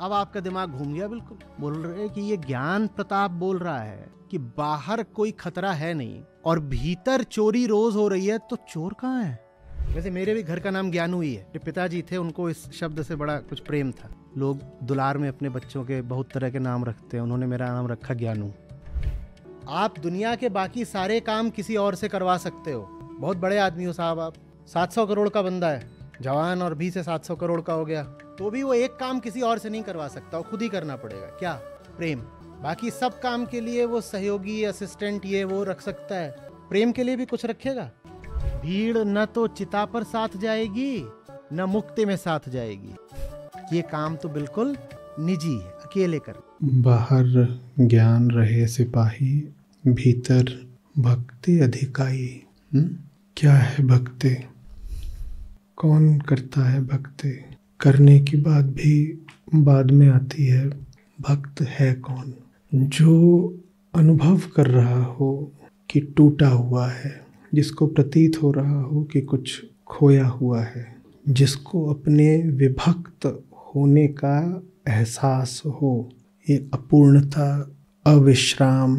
अब आपका दिमाग घूम गया बिल्कुल बोल रहे कि ये ज्ञान प्रताप बोल रहा है कि बाहर कोई खतरा है नहीं और भीतर चोरी रोज हो रही है तो चोर कहाँ है वैसे मेरे भी घर का नाम ज्ञानू ही है पिताजी थे उनको इस शब्द से बड़ा कुछ प्रेम था लोग दुलार में अपने बच्चों के बहुत तरह के नाम रखते हैं उन्होंने मेरा नाम रखा ज्ञानू आप दुनिया के बाकी सारे काम किसी और से करवा सकते हो बहुत बड़े आदमी हो साहब आप सात करोड़ का बंदा है जवान और भी से सात करोड़ का हो गया तो भी वो एक काम किसी और से नहीं करवा सकता खुद ही करना पड़ेगा क्या प्रेम बाकी सब काम के लिए वो सहयोगी असिस्टेंट ये वो रख सकता है प्रेम के लिए भी कुछ रखेगा भीड़ न तो चिता पर साथ जाएगी न मुक्ति में साथ जाएगी ये काम तो बिल्कुल निजी है अकेले कर बाहर ज्ञान रहे सिपाही भीतर भक्ति अधिकाई हम्म? क्या है भक्ति कौन करता है भक्ति करने की बात भी बाद में आती है भक्त है कौन जो अनुभव कर रहा हो कि टूटा हुआ है जिसको प्रतीत हो रहा हो कि कुछ खोया हुआ है जिसको अपने विभक्त होने का एहसास हो ये अपूर्णता अविश्राम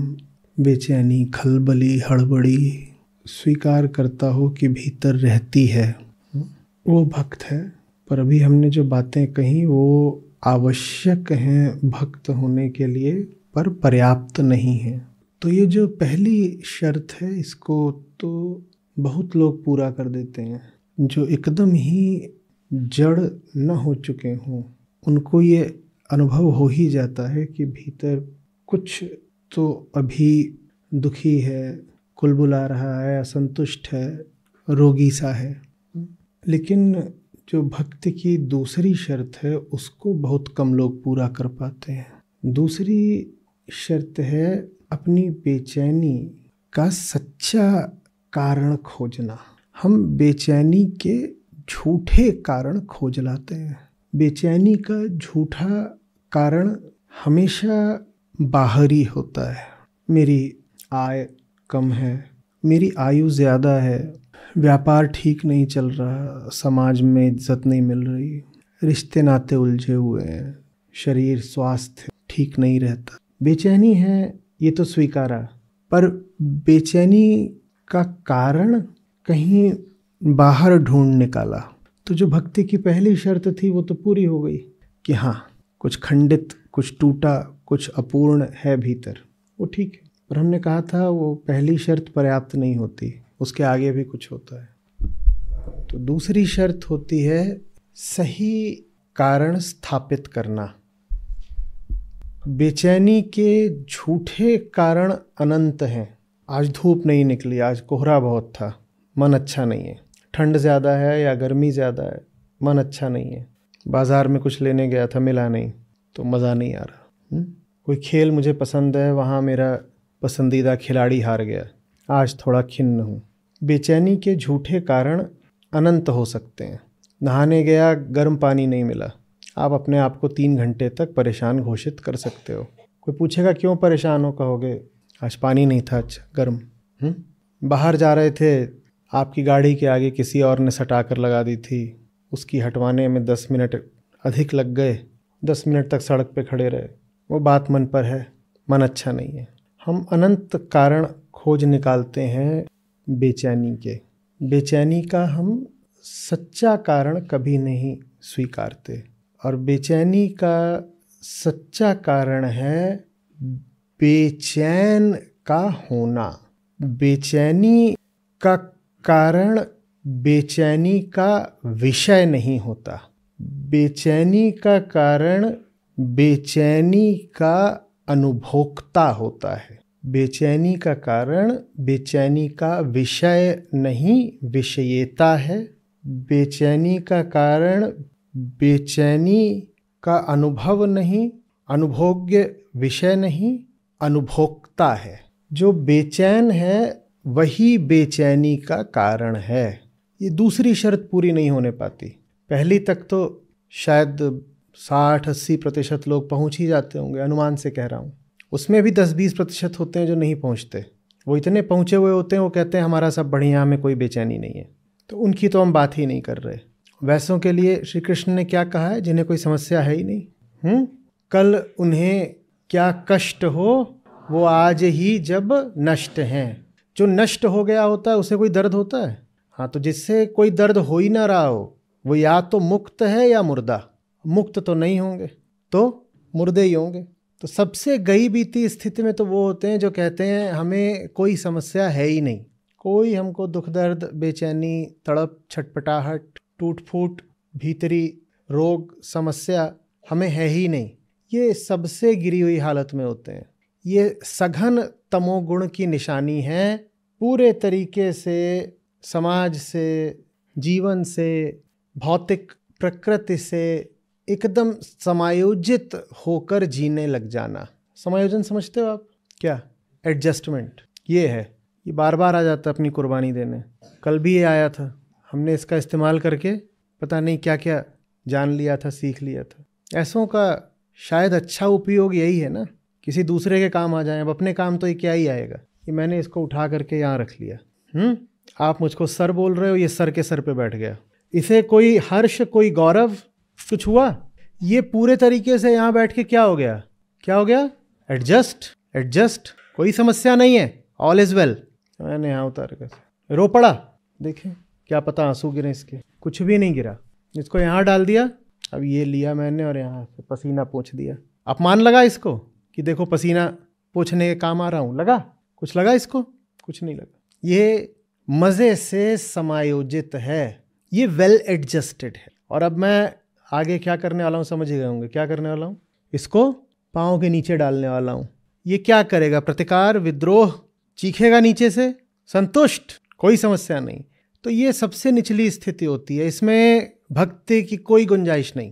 बेचैनी खलबली हड़बड़ी स्वीकार करता हो कि भीतर रहती है वो भक्त है पर अभी हमने जो बातें कही वो आवश्यक हैं भक्त होने के लिए पर पर्याप्त नहीं है तो ये जो पहली शर्त है इसको तो बहुत लोग पूरा कर देते हैं जो एकदम ही जड़ न हो चुके हों उनको ये अनुभव हो ही जाता है कि भीतर कुछ तो अभी दुखी है कुलबुला रहा है असंतुष्ट है रोगी सा है लेकिन जो भक्ति की दूसरी शर्त है उसको बहुत कम लोग पूरा कर पाते हैं दूसरी शर्त है अपनी बेचैनी का सच्चा कारण खोजना हम बेचैनी के झूठे कारण खोज लाते हैं बेचैनी का झूठा कारण हमेशा बाहरी होता है मेरी आय कम है मेरी आयु ज़्यादा है व्यापार ठीक नहीं चल रहा समाज में इज्जत नहीं मिल रही रिश्ते नाते उलझे हुए हैं शरीर स्वास्थ्य ठीक नहीं रहता बेचैनी है ये तो स्वीकारा पर बेचैनी का कारण कहीं बाहर ढूंढ निकाला तो जो भक्ति की पहली शर्त थी वो तो पूरी हो गई कि हाँ कुछ खंडित कुछ टूटा कुछ अपूर्ण है भीतर वो ठीक है पर हमने कहा था वो पहली शर्त पर्याप्त नहीं होती उसके आगे भी कुछ होता है तो दूसरी शर्त होती है सही कारण स्थापित करना बेचैनी के झूठे कारण अनंत हैं आज धूप नहीं निकली आज कोहरा बहुत था मन अच्छा नहीं है ठंड ज़्यादा है या गर्मी ज़्यादा है मन अच्छा नहीं है बाज़ार में कुछ लेने गया था मिला नहीं तो मज़ा नहीं आ रहा हुँ? हम्म? कोई खेल मुझे पसंद है वहाँ मेरा पसंदीदा खिलाड़ी हार गया आज थोड़ा खिन्न हूँ बेचैनी के झूठे कारण अनंत हो सकते हैं नहाने गया गर्म पानी नहीं मिला आप अपने आप को तीन घंटे तक परेशान घोषित कर सकते हो कोई पूछेगा क्यों परेशान हो कहोगे आज पानी नहीं था अच्छा गर्म हुँ? हम्म? बाहर जा रहे थे आपकी गाड़ी के आगे किसी और ने सटा कर लगा दी थी उसकी हटवाने में दस मिनट अधिक लग गए दस मिनट तक सड़क पे खड़े रहे वो बात मन पर है मन अच्छा नहीं है हम अनंत कारण खोज निकालते हैं बेचैनी के बेचैनी का हम सच्चा कारण कभी नहीं स्वीकारते और बेचैनी का सच्चा कारण है बेचैन का होना बेचैनी का कारण बेचैनी का विषय नहीं होता बेचैनी का कारण बेचैनी का अनुभोक्ता होता है बेचैनी का कारण बेचैनी का विषय नहीं विषयता है बेचैनी का कारण बेचैनी का अनुभव नहीं अनुभोग्य विषय नहीं अनुभोक्ता है जो बेचैन है वही बेचैनी का कारण है ये दूसरी शर्त पूरी नहीं होने पाती पहली तक तो शायद साठ अस्सी प्रतिशत लोग पहुंच ही जाते होंगे अनुमान से कह रहा हूँ उसमें भी दस बीस प्रतिशत होते हैं जो नहीं पहुँचते वो इतने पहुँचे हुए होते हैं वो कहते हैं हमारा सब बढ़िया हमें कोई बेचैनी नहीं है तो उनकी तो हम बात ही नहीं कर रहे वैसों के लिए श्री कृष्ण ने क्या कहा है जिन्हें कोई समस्या है ही नहीं हुँ? कल उन्हें क्या कष्ट हो वो आज ही जब नष्ट हैं जो नष्ट हो गया होता है उसे कोई दर्द होता है हाँ तो जिससे कोई दर्द हो ही ना रहा हो वो या तो मुक्त है या मुर्दा मुक्त तो नहीं होंगे तो मुर्दे ही होंगे तो सबसे गई बीती स्थिति में तो वो होते हैं जो कहते हैं हमें कोई समस्या है ही नहीं कोई हमको दुख दर्द बेचैनी तड़प छटपटाहट टूट फूट भीतरी रोग समस्या हमें है ही नहीं ये सबसे गिरी हुई हालत में होते हैं ये सघन तमोगुण की निशानी है पूरे तरीके से समाज से जीवन से भौतिक प्रकृति से एकदम समायोजित होकर जीने लग जाना समायोजन समझते हो आप क्या एडजस्टमेंट ये है ये बार बार आ जाता है अपनी कुर्बानी देने कल भी ये आया था हमने इसका इस्तेमाल करके पता नहीं क्या क्या जान लिया था सीख लिया था ऐसों का शायद अच्छा उपयोग यही है ना किसी दूसरे के काम आ जाए अब अपने काम तो ये क्या ही आएगा कि मैंने इसको उठा करके यहाँ रख लिया हम्म आप मुझको सर बोल रहे हो ये सर के सर पे बैठ गया इसे कोई हर्ष कोई गौरव कुछ हुआ ये पूरे तरीके से यहाँ बैठ के क्या हो गया क्या हो गया एडजस्ट एडजस्ट कोई समस्या नहीं है ऑल इज़ वेल मैंने यहाँ उतार कर रो पड़ा देखें क्या पता आंसू गिरे इसके कुछ भी नहीं गिरा इसको यहाँ डाल दिया अब ये लिया मैंने और यहाँ से पसीना पोछ दिया अपमान लगा इसको कि देखो पसीना पोछने के काम आ रहा हूँ लगा कुछ लगा इसको कुछ नहीं लगा ये मज़े से समायोजित है ये वेल एडजस्टेड है और अब मैं आगे क्या करने वाला हूँ समझ गए होंगे क्या करने वाला हूँ इसको पाँव के नीचे डालने वाला हूँ ये क्या करेगा प्रतिकार विद्रोह चीखेगा नीचे से संतुष्ट कोई समस्या नहीं तो ये सबसे निचली स्थिति होती है इसमें भक्ति की कोई गुंजाइश नहीं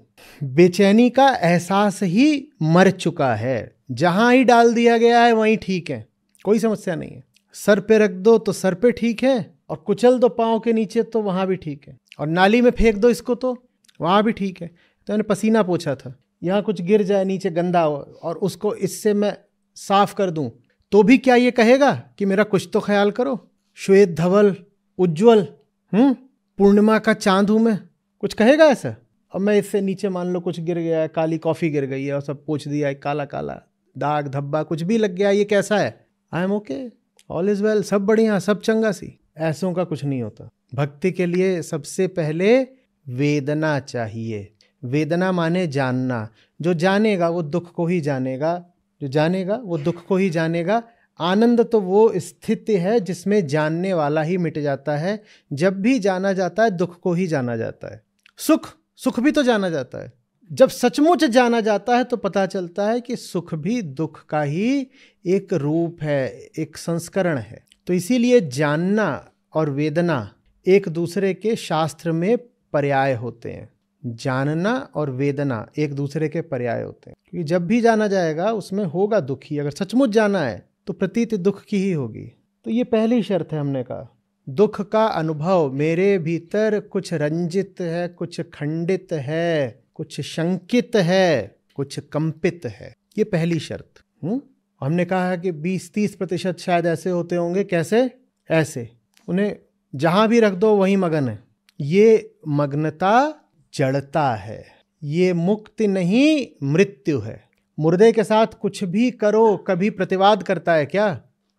बेचैनी का एहसास ही मर चुका है जहाँ ही डाल दिया गया है वहीं ठीक है कोई समस्या नहीं है सर पे रख दो तो सर पे ठीक है और कुचल दो पाँव के नीचे तो वहाँ भी ठीक है और नाली में फेंक दो इसको तो वहाँ भी ठीक है तो मैंने पसीना पोछा था यहाँ कुछ गिर जाए नीचे गंदा हो और उसको इससे मैं साफ कर दूँ तो भी क्या ये कहेगा कि मेरा कुछ तो ख्याल करो श्वेत धवल उज्ज्वल हूँ हम्म, पूर्णिमा का चांद हूँ मैं कुछ कहेगा ऐसा अब मैं इससे नीचे मान लो कुछ गिर गया है काली कॉफ़ी गिर गई है और सब पूछ दिया है काला काला दाग धब्बा कुछ भी लग गया ये कैसा है I am okay all is well सब बढ़िया सब चंगा सी ऐसों का कुछ नहीं होता भक्ति के लिए सबसे पहले वेदना चाहिए वेदना माने जानना जो जानेगा वो दुख को ही जानेगा जो जानेगा वो दुख को ही जानेगा आनंद तो वो स्थिति है जिसमें जानने वाला ही मिट जाता है जब भी जाना जाता है दुख को ही जाना जाता है सुख सुख भी तो जाना जाता है जब सचमुच जाना जाता है तो पता चलता है कि सुख भी दुख का ही एक रूप है एक संस्करण है तो इसीलिए जानना और वेदना एक दूसरे के शास्त्र में पर्याय होते हैं जानना और वेदना एक दूसरे के पर्याय होते हैं क्योंकि जब भी जाना जाएगा उसमें होगा दुखी अगर सचमुच जाना है तो प्रतीत दुख की ही होगी तो ये पहली शर्त है हमने कहा दुख का अनुभव मेरे भीतर कुछ रंजित है कुछ खंडित है कुछ शंकित है कुछ कंपित है ये पहली शर्त हुँ? हम्म? हमने कहा है कि 20-30 प्रतिशत शायद ऐसे होते होंगे कैसे ऐसे उन्हें जहां भी रख दो वहीं मगन है ये मग्नता जड़ता है ये मुक्ति नहीं मृत्यु है मुर्दे के साथ कुछ भी करो कभी प्रतिवाद करता है क्या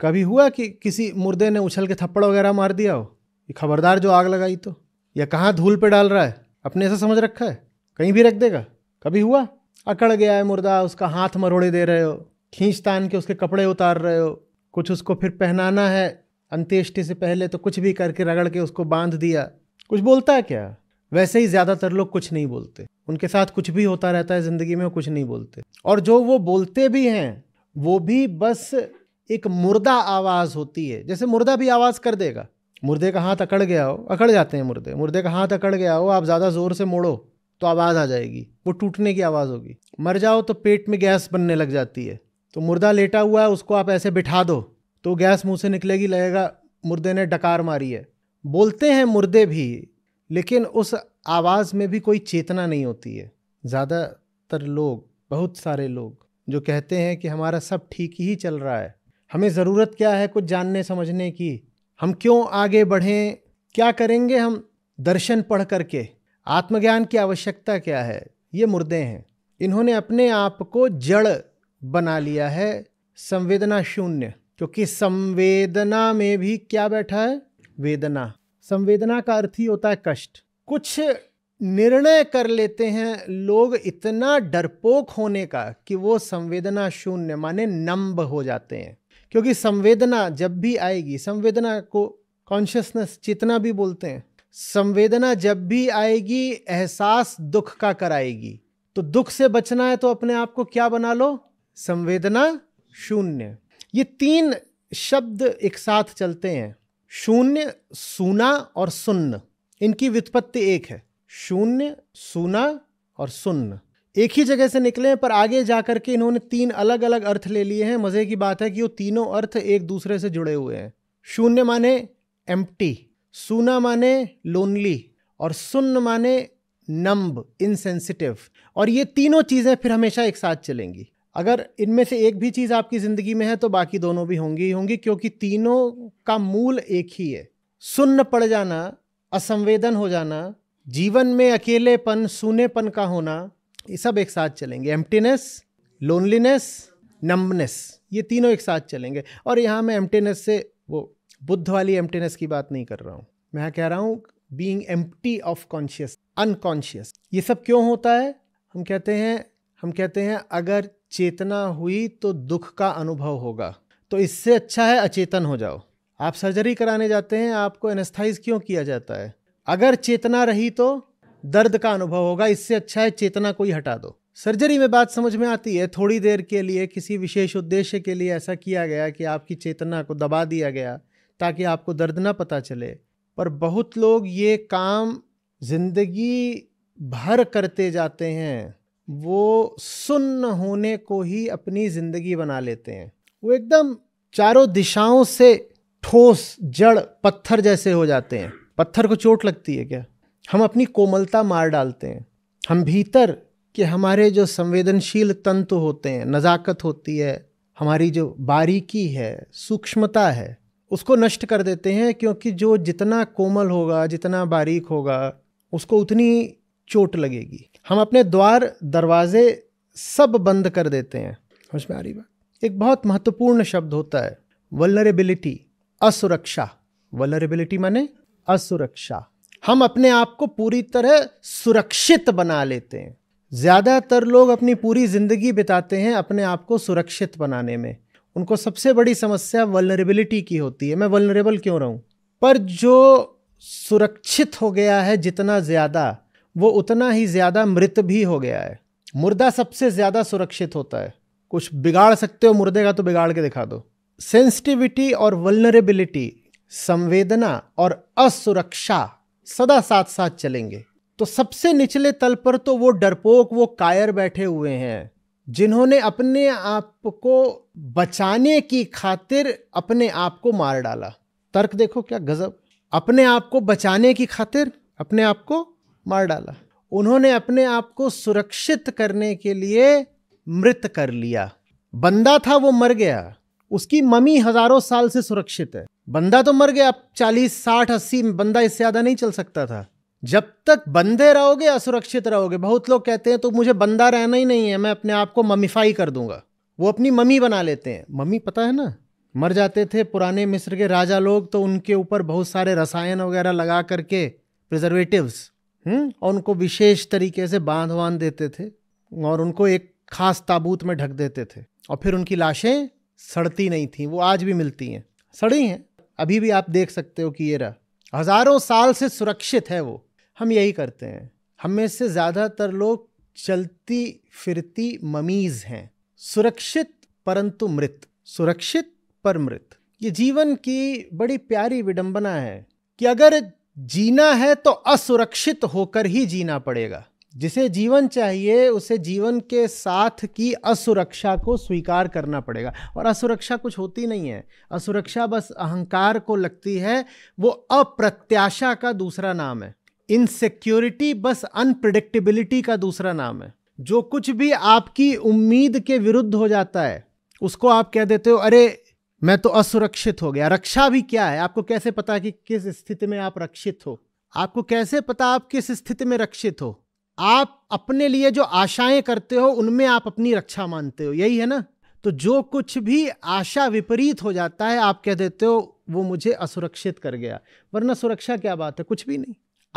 कभी हुआ कि किसी मुर्दे ने उछल के थप्पड़ वगैरह मार दिया हो ये खबरदार जो आग लगाई तो या कहाँ धूल पे डाल रहा है अपने ऐसा समझ रखा है कहीं भी रख देगा कभी हुआ अकड़ गया है मुर्दा उसका हाथ मरोड़े दे रहे हो खींच तान के उसके कपड़े उतार रहे हो कुछ उसको फिर पहनाना है अंत्येष्टि से पहले तो कुछ भी करके रगड़ के उसको बांध दिया कुछ बोलता है क्या वैसे ही ज़्यादातर लोग कुछ नहीं बोलते उनके साथ कुछ भी होता रहता है ज़िंदगी में कुछ नहीं बोलते और जो वो बोलते भी हैं वो भी बस एक मुर्दा आवाज़ होती है जैसे मुर्दा भी आवाज़ कर देगा मुर्दे का हाथ अकड़ गया हो अकड़ जाते हैं मुर्दे मुर्दे का हाथ अकड़ गया हो आप ज़्यादा ज़ोर से मोड़ो तो आवाज़ आ जाएगी वो टूटने की आवाज़ होगी मर जाओ तो पेट में गैस बनने लग जाती है तो मुर्दा लेटा हुआ है उसको आप ऐसे बिठा दो तो गैस मुंह से निकलेगी लगेगा मुर्दे ने डकार मारी है बोलते हैं मुर्दे भी लेकिन उस आवाज़ में भी कोई चेतना नहीं होती है ज़्यादातर लोग बहुत सारे लोग जो कहते हैं कि हमारा सब ठीक ही चल रहा है हमें ज़रूरत क्या है कुछ जानने समझने की हम क्यों आगे बढ़ें क्या करेंगे हम दर्शन पढ़ करके आत्मज्ञान की आवश्यकता क्या है ये मुर्दे हैं इन्होंने अपने आप को जड़ बना लिया है संवेदना शून्य क्योंकि संवेदना में भी क्या बैठा है वेदना संवेदना का अर्थ ही होता है कष्ट कुछ निर्णय कर लेते हैं लोग इतना डरपोक होने का कि वो संवेदना शून्य माने नम्ब हो जाते हैं क्योंकि संवेदना जब भी आएगी संवेदना को कॉन्शियसनेस चेतना भी बोलते हैं संवेदना जब भी आएगी एहसास दुख का कराएगी तो दुख से बचना है तो अपने आप को क्या बना लो संवेदना शून्य ये तीन शब्द एक साथ चलते हैं शून्य सूना और सुन्न इनकी व्युत्पत्ति एक है शून्य सूना और सुन्न एक ही जगह से निकले हैं पर आगे जाकर के इन्होंने तीन अलग अलग अर्थ ले लिए हैं मज़े की बात है कि वो तीनों अर्थ एक दूसरे से जुड़े हुए हैं शून्य माने एम्प्टी सूना माने लोनली और सुन्न माने नम्ब इनसेंसिटिव और ये तीनों चीज़ें फिर हमेशा एक साथ चलेंगी अगर इनमें से एक भी चीज़ आपकी ज़िंदगी में है तो बाकी दोनों भी होंगी ही होंगी क्योंकि तीनों का मूल एक ही है सुन्न पड़ जाना असंवेदन हो जाना जीवन में अकेलेपन सुनेपन का होना ये सब एक साथ चलेंगे एम्प्टीनेस लोनलीनेस नम्बनेस ये तीनों एक साथ चलेंगे और यहाँ मैं एम्प्टीनेस से वो बुद्ध वाली एम्प्टीनेस की बात नहीं कर रहा हूँ मैं कह रहा हूँ being empty of conscious unconscious ये सब क्यों होता है हम कहते हैं हम कहते हैं अगर चेतना हुई तो दुख का अनुभव होगा तो इससे अच्छा है अचेतन हो जाओ आप सर्जरी कराने जाते हैं आपको एनेस्थाइज क्यों किया जाता है अगर चेतना रही तो दर्द का अनुभव होगा इससे अच्छा है चेतना को ही हटा दो सर्जरी में बात समझ में आती है थोड़ी देर के लिए किसी विशेष उद्देश्य के लिए ऐसा किया गया कि आपकी चेतना को दबा दिया गया ताकि आपको दर्द ना पता चले पर बहुत लोग ये काम जिंदगी भर करते जाते हैं वो सुन्न होने को ही अपनी ज़िंदगी बना लेते हैं वो एकदम चारों दिशाओं से ठोस जड़ पत्थर जैसे हो जाते हैं पत्थर को चोट लगती है क्या हम अपनी कोमलता मार डालते हैं हम भीतर के हमारे जो संवेदनशील तंतु होते हैं नज़ाकत होती है हमारी जो बारीकी है सूक्ष्मता है उसको नष्ट कर देते हैं क्योंकि जो जितना कोमल होगा जितना बारीक होगा उसको उतनी चोट लगेगी हम अपने द्वार दरवाजे सब बंद कर देते हैं समझ में आ रही बात एक बहुत महत्वपूर्ण शब्द होता है वलरेबिलिटी असुरक्षा वलरेबिलिटी माने असुरक्षा हम अपने आप को पूरी तरह सुरक्षित बना लेते हैं ज़्यादातर लोग अपनी पूरी ज़िंदगी बिताते हैं अपने आप को सुरक्षित बनाने में उनको सबसे बड़ी समस्या वलरेबिलिटी की होती है मैं वलरेबल क्यों रहूं पर जो सुरक्षित हो गया है जितना ज़्यादा वो उतना ही ज़्यादा मृत भी हो गया है मुर्दा सबसे ज़्यादा सुरक्षित होता है कुछ बिगाड़ सकते हो मुर्दे का तो बिगाड़ के दिखा दो सेंसिटिविटी और वलनरेबिलिटी संवेदना और असुरक्षा सदा साथ साथ चलेंगे तो सबसे निचले तल पर तो वो डरपोक वो कायर बैठे हुए हैं जिन्होंने अपने आप को बचाने की खातिर अपने आप को मार डाला तर्क देखो क्या गजब अपने आप को बचाने की खातिर अपने आप को मार डाला उन्होंने अपने आप को सुरक्षित करने के लिए मृत कर लिया बंदा था वो मर गया उसकी मम्मी हजारों साल से सुरक्षित है बंदा तो मर गया चालीस साठ अस्सी बंदा इससे ज्यादा नहीं चल सकता था जब तक बंदे रहोगे असुरक्षित रहोगे बहुत लोग कहते हैं तो मुझे बंदा रहना ही नहीं है मैं अपने आप को ममीफाई कर दूंगा वो अपनी मम्मी बना लेते हैं मम्मी पता है ना मर जाते थे पुराने मिस्र के राजा लोग तो उनके ऊपर बहुत सारे रसायन वगैरह लगा करके प्रिजर्वेटिव्स हुँ? हम्म? और उनको विशेष तरीके से बांध बांध देते थे और उनको एक खास ताबूत में ढक देते थे और फिर उनकी लाशें सड़ती नहीं थी वो आज भी मिलती हैं सड़ी हैं अभी भी आप देख सकते हो कि ये रहा हज़ारों साल से सुरक्षित है वो हम यही करते हैं हम में से ज़्यादातर लोग चलती फिरती ममीज़ हैं सुरक्षित परंतु मृत सुरक्षित पर मृत ये जीवन की बड़ी प्यारी विडंबना है कि अगर जीना है तो असुरक्षित होकर ही जीना पड़ेगा जिसे जीवन चाहिए उसे जीवन के साथ की असुरक्षा को स्वीकार करना पड़ेगा और असुरक्षा कुछ होती नहीं है असुरक्षा बस अहंकार को लगती है वो अप्रत्याशा का दूसरा नाम है इनसिक्योरिटी बस अनप्रडिक्टेबिलिटी का दूसरा नाम है जो कुछ भी आपकी उम्मीद के विरुद्ध हो जाता है उसको आप कह देते हो अरे मैं तो असुरक्षित हो गया रक्षा भी क्या है आपको कैसे पता कि किस स्थिति में आप रक्षित हो आपको कैसे पता आप किस स्थिति में रक्षित हो आप अपने लिए जो आशाएं करते हो उनमें आप अपनी रक्षा मानते हो यही है ना तो जो कुछ भी आशा विपरीत हो जाता है आप कह देते हो वो मुझे असुरक्षित कर गया वरना सुरक्षा क्या बात है कुछ भी नहीं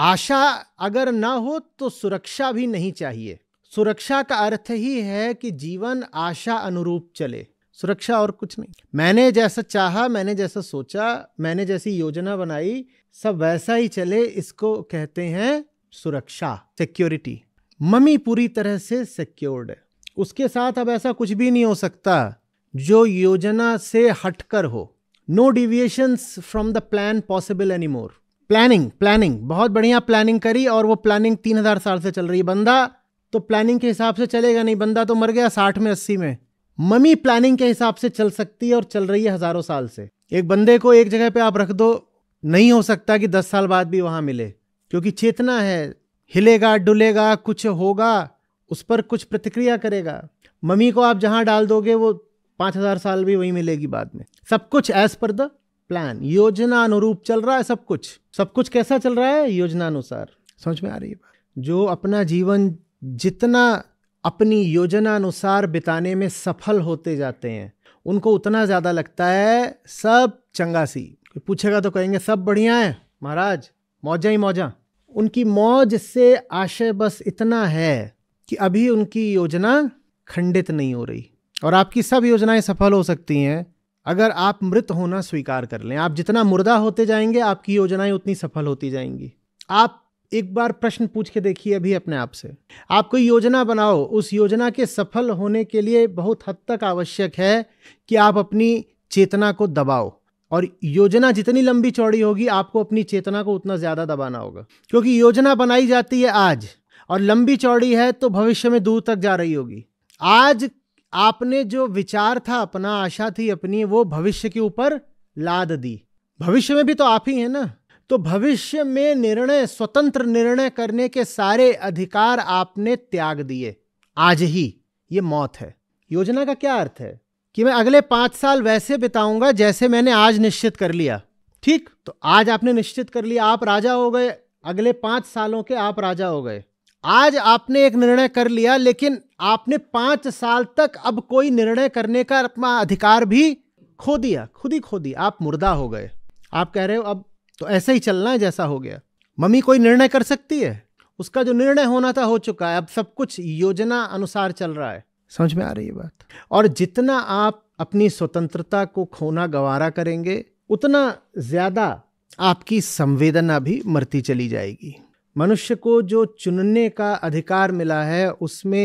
आशा अगर ना हो तो सुरक्षा भी नहीं चाहिए सुरक्षा का अर्थ ही है कि जीवन आशा अनुरूप चले सुरक्षा और कुछ नहीं मैंने जैसा चाहा मैंने जैसा सोचा मैंने जैसी योजना बनाई सब वैसा ही चले इसको कहते हैं सुरक्षा सिक्योरिटी मम्मी पूरी तरह से सिक्योर्ड है उसके साथ अब ऐसा कुछ भी नहीं हो सकता जो योजना से हटकर हो no deviations from the plan possible any more planning planning बहुत बढ़िया प्लानिंग करी और वो प्लानिंग तीन हजार साल से चल रही बंदा तो प्लानिंग के हिसाब से चलेगा नहीं बंदा तो मर गया साठ में अस्सी में ममी प्लानिंग के हिसाब से चल सकती है और चल रही है हजारों साल से एक बंदे को एक जगह पे आप रख दो नहीं हो सकता कि दस साल बाद भी वहां मिले क्योंकि चेतना है हिलेगा डुलेगा कुछ होगा उस पर कुछ प्रतिक्रिया करेगा मम्मी को आप जहां डाल दोगे वो पांच हज़ार साल भी वहीं मिलेगी बाद में सब कुछ एज पर द प्लान योजना अनुरूप चल रहा है सब कुछ सब कुछ कैसा चल रहा है योजना अनुसार समझ में आ रही है जो अपना जीवन जितना अपनी योजना अनुसार बिताने में सफल होते जाते हैं उनको उतना ज़्यादा लगता है सब चंगा सी पूछेगा तो कहेंगे सब बढ़िया है महाराज मौजा ही मौजा उनकी मौज से आशय बस इतना है कि अभी उनकी योजना खंडित नहीं हो रही और आपकी सब योजनाएं सफल हो सकती हैं अगर आप मृत होना स्वीकार कर लें आप जितना मुर्दा होते जाएंगे आपकी योजनाएं उतनी सफल होती जाएंगी आप एक बार प्रश्न पूछ के देखिए अभी अपने आप से आप कोई योजना बनाओ उस योजना के सफल होने के लिए बहुत हद तक आवश्यक है कि आप अपनी चेतना को दबाओ और योजना जितनी लंबी चौड़ी होगी आपको अपनी चेतना को उतना ज़्यादा दबाना होगा क्योंकि योजना बनाई जाती है आज और लंबी चौड़ी है तो भविष्य में दूर तक जा रही होगी आज आपने जो विचार था अपना आशा थी अपनी वो भविष्य के ऊपर लाद दी भविष्य में भी तो आप ही हैं ना तो भविष्य में निर्णय स्वतंत्र निर्णय करने के सारे अधिकार आपने त्याग दिए आज ही ये मौत है योजना का क्या अर्थ है कि मैं अगले पांच साल वैसे बिताऊंगा जैसे मैंने आज निश्चित कर लिया ठीक तो आज आपने निश्चित कर लिया आप राजा हो गए अगले पांच सालों के आप राजा हो गए आज आपने एक निर्णय कर लिया लेकिन आपने पांच साल तक अब कोई निर्णय करने का अपना अधिकार भी खो दिया खुद ही खो दिया आप मुर्दा हो गए आप कह रहे हो अब तो ऐसे ही चलना है जैसा हो गया मम्मी कोई निर्णय कर सकती है उसका जो निर्णय होना था हो चुका है अब सब कुछ योजना अनुसार चल रहा है समझ में आ रही है बात और जितना आप अपनी स्वतंत्रता को खोना गवारा करेंगे उतना ज़्यादा आपकी संवेदना भी मरती चली जाएगी मनुष्य को जो चुनने का अधिकार मिला है उसमें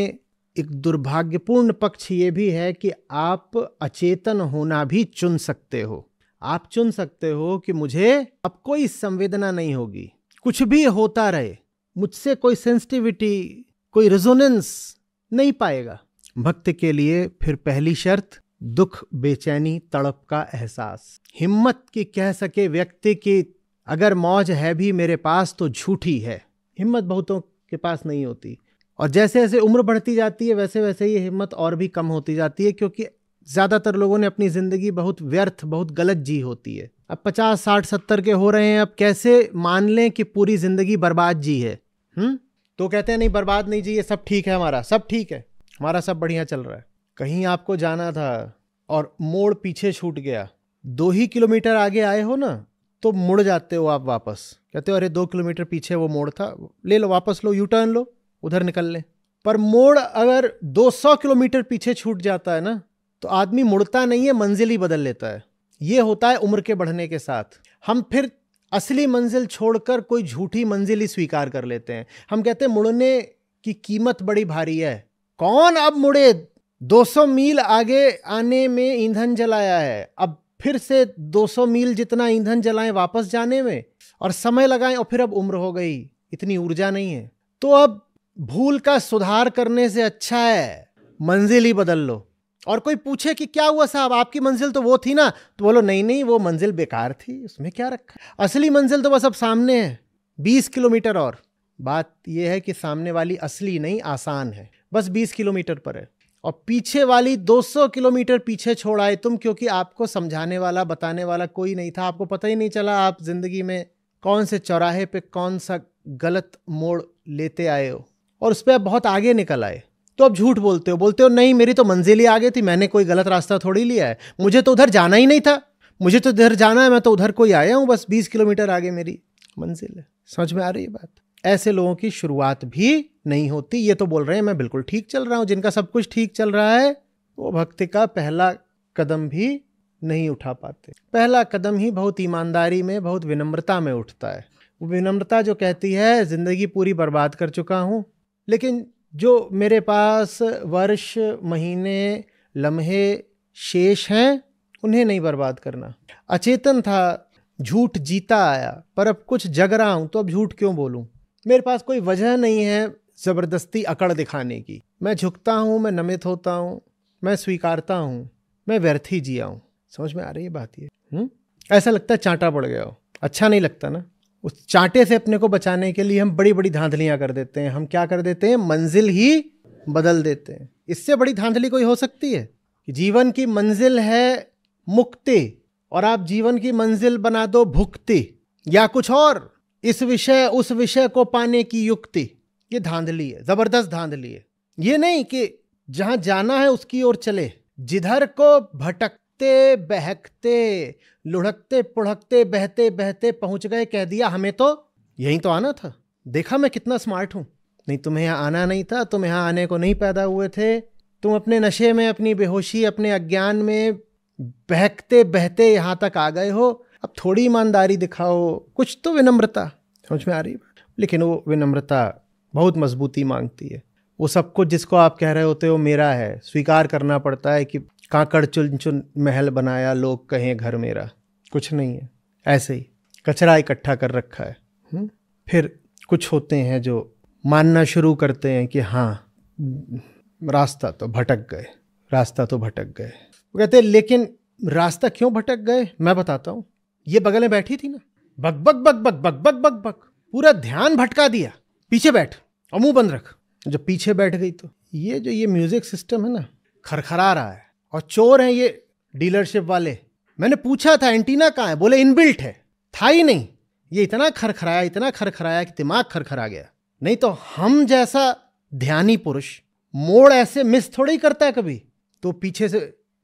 एक दुर्भाग्यपूर्ण पक्ष ये भी है कि आप अचेतन होना भी चुन सकते हो आप चुन सकते हो कि मुझे अब कोई संवेदना नहीं होगी कुछ भी होता रहे मुझसे कोई सेंसिटिविटी कोई रेजोनेंस नहीं पाएगा भक्त के लिए फिर पहली शर्त दुख बेचैनी तड़प का एहसास हिम्मत की कह सके व्यक्ति की अगर मौज है भी मेरे पास तो झूठी है हिम्मत बहुतों के पास नहीं होती और जैसे जैसे उम्र बढ़ती जाती है वैसे वैसे ये हिम्मत और भी कम होती जाती है क्योंकि ज़्यादातर लोगों ने अपनी ज़िंदगी बहुत व्यर्थ बहुत गलत जी होती है अब पचास साठ सत्तर के हो रहे हैं अब कैसे मान लें कि पूरी ज़िंदगी बर्बाद जी है हुँ? हम्म? तो कहते हैं नहीं बर्बाद नहीं जी ये सब ठीक है हमारा सब ठीक है हमारा सब बढ़िया चल रहा है कहीं आपको जाना था और मोड़ पीछे छूट गया दो ही किलोमीटर आगे आए हो ना तो मुड़ जाते हो आप वापस कहते हो अरे दो किलोमीटर पीछे वो मोड़ था ले लो वापस लो यू टर्न लो उधर निकल लें पर मोड़ अगर 200 किलोमीटर पीछे छूट जाता है ना तो आदमी मुड़ता नहीं है मंजिल ही बदल लेता है ये होता है उम्र के बढ़ने के साथ हम फिर असली मंजिल छोड़कर कोई झूठी मंजिल ही स्वीकार कर लेते हैं हम कहते हैं मुड़ने की कीमत बड़ी भारी है कौन अब मुड़े 200 मील आगे आने में ईंधन जलाया है अब फिर से 200 मील जितना ईंधन जलाएं वापस जाने में और समय लगाएं और फिर अब उम्र हो गई इतनी ऊर्जा नहीं है तो अब भूल का सुधार करने से अच्छा है मंजिल ही बदल लो और कोई पूछे कि क्या हुआ साहब आपकी मंजिल तो वो थी ना तो बोलो नहीं नहीं वो मंजिल बेकार थी उसमें क्या रखा असली मंजिल तो बस अब सामने है बीस किलोमीटर और बात यह है कि सामने वाली असली नहीं आसान है बस बीस किलोमीटर पर है और पीछे वाली 200 किलोमीटर पीछे छोड़ आए तुम क्योंकि आपको समझाने वाला बताने वाला कोई नहीं था आपको पता ही नहीं चला आप ज़िंदगी में कौन से चौराहे पे कौन सा गलत मोड़ लेते आए हो और उस पर आप बहुत आगे निकल आए तो आप झूठ बोलते हो बोलते हो नहीं मेरी तो मंजिल ही आ गई थी मैंने कोई गलत रास्ता थोड़ी लिया है मुझे तो उधर जाना ही नहीं था मुझे तो इधर जाना है मैं तो उधर कोई आया हूँ बस बीस किलोमीटर आगे मेरी मंजिल है समझ में आ रही है बात ऐसे लोगों की शुरुआत भी नहीं होती ये तो बोल रहे हैं मैं बिल्कुल ठीक चल रहा हूँ जिनका सब कुछ ठीक चल रहा है वो भक्ति का पहला कदम भी नहीं उठा पाते पहला कदम ही बहुत ईमानदारी में बहुत विनम्रता में उठता है विनम्रता जो कहती है ज़िंदगी पूरी बर्बाद कर चुका हूँ लेकिन जो मेरे पास वर्ष महीने लम्हे शेष हैं उन्हें नहीं बर्बाद करना अचेतन था झूठ जीता आया पर अब कुछ जग रहा हूँ तो अब झूठ क्यों बोलूँ मेरे पास कोई वजह नहीं है ज़बरदस्ती अकड़ दिखाने की मैं झुकता हूँ मैं नमित होता हूँ मैं स्वीकारता हूँ मैं व्यर्थी जिया हूँ समझ में आ रही है बात ये हुँ? हम्म? ऐसा लगता है चांटा पड़ गया हो अच्छा नहीं लगता ना उस चांटे से अपने को बचाने के लिए हम बड़ी बड़ी धांधलियां कर देते हैं हम क्या कर देते हैं मंजिल ही बदल देते हैं इससे बड़ी धांधली कोई हो सकती है कि जीवन की मंजिल है मुक्ति और आप जीवन की मंजिल बना दो भुक्ति या कुछ और इस विषय उस विषय को पाने की युक्ति ये धांधली है ज़बरदस्त धांधली है ये नहीं कि जहां जाना है उसकी ओर चले जिधर को भटक लुढ़कते बहकते लुढ़कते पुढ़कते बहते बहते पहुंच गए कह दिया हमें तो यहीं तो आना था देखा मैं कितना स्मार्ट हूं नहीं तुम्हें यहाँ आना नहीं था तुम यहाँ आने को नहीं पैदा हुए थे तुम अपने नशे में अपनी बेहोशी अपने अज्ञान में बहकते बहते यहाँ तक आ गए हो अब थोड़ी ईमानदारी दिखाओ कुछ तो विनम्रता समझ में आ रही है लेकिन वो विनम्रता बहुत मजबूती मांगती है वो सब कुछ जिसको आप कह रहे होते हो मेरा है स्वीकार करना पड़ता है कि कांकड़ चुन चुन महल बनाया लोग कहें घर मेरा कुछ नहीं है ऐसे ही कचरा इकट्ठा कर रखा है हम्म? फिर कुछ होते हैं जो मानना शुरू करते हैं कि हाँ रास्ता तो भटक गए रास्ता तो भटक गए वो कहते हैं लेकिन रास्ता क्यों भटक गए मैं बताता हूँ ये बगल में बैठी थी ना बक बक बक बक बक बक बक बक पूरा ध्यान भटका दिया पीछे बैठ और मुंह बंद रख जब पीछे बैठ गई तो ये जो ये म्यूजिक सिस्टम है ना खरखरा रहा है और चोर हैं ये डीलरशिप वाले मैंने पूछा था एंटीना कहाँ है बोले इनबिल्ट है था ही नहीं ये इतना खरखराया इतना खरखराया कि दिमाग खरखरा गया नहीं तो हम जैसा ध्यानी पुरुष मोड़ ऐसे मिस थोड़ी करता है कभी तो पीछे से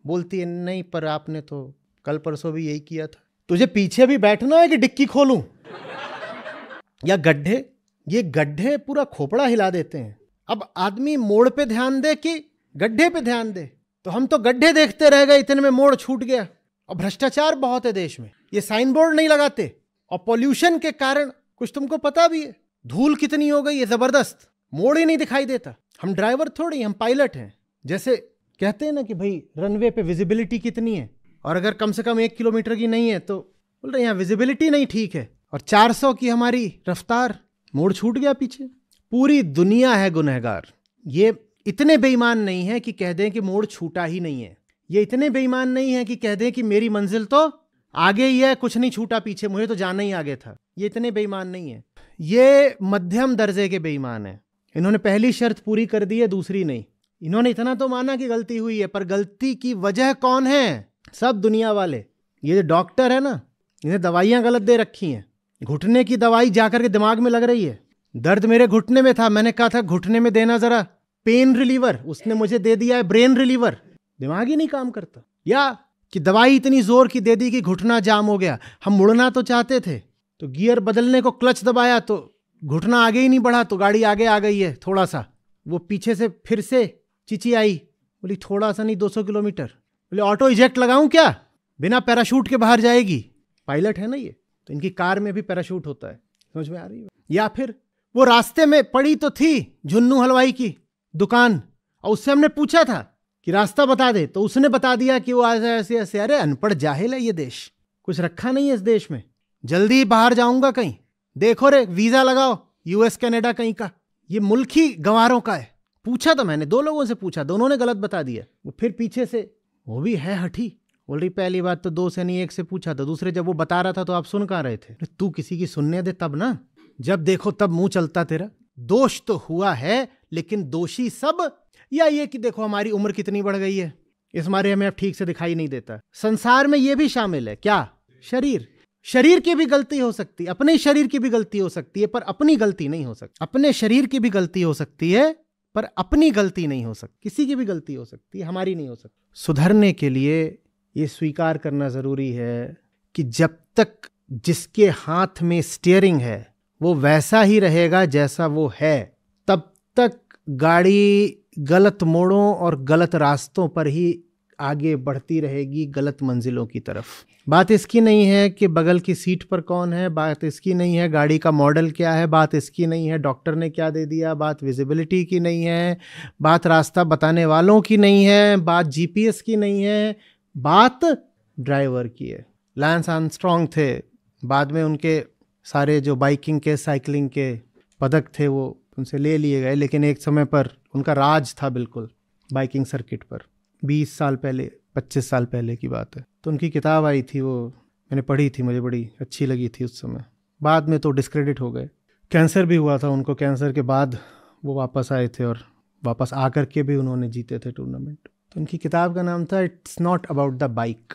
बोलती है नहीं पर आपने तो कल परसों भी यही किया था तुझे पीछे भी बैठना है कि डिक्की खोलूं या गड्ढे ये गड्ढे पूरा खोपड़ा हिला देते हैं अब आदमी मोड़ पे ध्यान दे कि गड्ढे पे ध्यान दे तो हम तो गड्ढे देखते रह गए इतने में मोड़ छूट गया और भ्रष्टाचार बहुत है देश में ये साइन बोर्ड नहीं लगाते और पॉल्यूशन के कारण कुछ तुमको पता भी है धूल कितनी हो गई है जबरदस्त मोड़ ही नहीं दिखाई देता हम ड्राइवर थोड़ी हम पायलट हैं जैसे कहते हैं ना कि भाई रनवे पे विजिबिलिटी कितनी है और अगर कम से कम एक किलोमीटर की नहीं है तो बोल रहे यहाँ विजिबिलिटी नहीं ठीक है और 400 की हमारी रफ्तार मोड़ छूट गया पीछे पूरी दुनिया है गुनहगार ये इतने बेईमान नहीं है कि कह दें कि मोड़ छूटा ही नहीं है ये इतने बेईमान नहीं है कि कह दें कि मेरी मंजिल तो आगे ही है कुछ नहीं छूटा पीछे मुझे तो जाना ही आगे था ये इतने बेईमान नहीं है ये मध्यम दर्जे के बेईमान है इन्होंने पहली शर्त पूरी कर दी है दूसरी नहीं इन्होंने इतना तो माना कि गलती हुई है पर गलती की वजह कौन है सब दुनिया वाले ये जो डॉक्टर है ना इन्हें दवाइयां गलत दे रखी हैं घुटने की दवाई जाकर के दिमाग में लग रही है दर्द मेरे घुटने में था मैंने कहा था घुटने में देना ज़रा पेन रिलीवर उसने मुझे दे दिया है ब्रेन रिलीवर दिमाग ही नहीं काम करता या कि दवाई इतनी जोर की दे दी कि घुटना जाम हो गया हम मुड़ना तो चाहते थे तो गियर बदलने को क्लच दबाया तो घुटना आगे ही नहीं बढ़ा तो गाड़ी आगे आ गई है थोड़ा सा वो पीछे से फिर से चिची आई बोली थोड़ा सा नहीं 200 किलोमीटर बोले ऑटो इजेक्ट लगाऊं क्या बिना पैराशूट के बाहर जाएगी पायलट है ना ये तो इनकी कार में भी पैराशूट होता है समझ में आ रही है या फिर वो रास्ते में पड़ी तो थी झुन्नू हलवाई की दुकान और उससे हमने पूछा था कि रास्ता बता दे तो उसने बता दिया कि वो ऐसे ऐसे ऐसे अरे अनपढ़ जाहिल है ये देश कुछ रखा नहीं है इस देश में जल्दी बाहर जाऊंगा कहीं देखो रे वीज़ा लगाओ यूएस कनाडा कहीं का ये मुल्क ही गंवारों का है पूछा था तो मैंने दो लोगों से पूछा दोनों ने गलत बता दिया वो फिर पीछे से वो भी है हठी बोल रही पहली बात तो दो से नहीं एक से पूछा था दूसरे जब वो बता रहा था तो आप सुन कहा रहे थे तू किसी की सुनने दे तब ना जब देखो तब मुंह चलता तेरा दोष तो हुआ है लेकिन दोषी सब या ये कि देखो हमारी उम्र कितनी बढ़ गई है इस मारे हमें अब ठीक से दिखाई नहीं देता संसार में यह भी शामिल है क्या शरीर शरीर की भी गलती हो सकती है अपने शरीर की भी गलती हो सकती है पर अपनी गलती नहीं हो सकती अपने शरीर की भी गलती हो सकती है पर अपनी गलती नहीं हो सकती किसी की भी गलती हो सकती है हमारी नहीं हो सकती सुधरने के लिए ये स्वीकार करना ज़रूरी है कि जब तक जिसके हाथ में स्टीयरिंग है वो वैसा ही रहेगा जैसा वो है तब तक गाड़ी गलत मोड़ों और गलत रास्तों पर ही आगे बढ़ती रहेगी गलत मंजिलों की तरफ बात इसकी नहीं है कि बगल की सीट पर कौन है बात इसकी नहीं है गाड़ी का मॉडल क्या है बात इसकी नहीं है डॉक्टर ने क्या दे दिया बात विजिबिलिटी की नहीं है बात रास्ता बताने वालों की नहीं है बात जीपीएस की नहीं है बात ड्राइवर की है लैंस आन थे बाद में उनके सारे जो बाइकिंग के साइकिलिंग के पदक थे वो उनसे ले लिए गए लेकिन एक समय पर उनका राज था बिल्कुल बाइकिंग सर्किट पर बीस साल पहले पच्चीस साल पहले की बात है तो उनकी किताब आई थी वो मैंने पढ़ी थी मुझे बड़ी अच्छी लगी थी उस समय बाद में तो डिस्क्रेडिट हो गए कैंसर भी हुआ था उनको कैंसर के बाद वो वापस आए थे और वापस आकर के भी उन्होंने जीते थे टूर्नामेंट तो उनकी किताब का नाम था it's not about the bike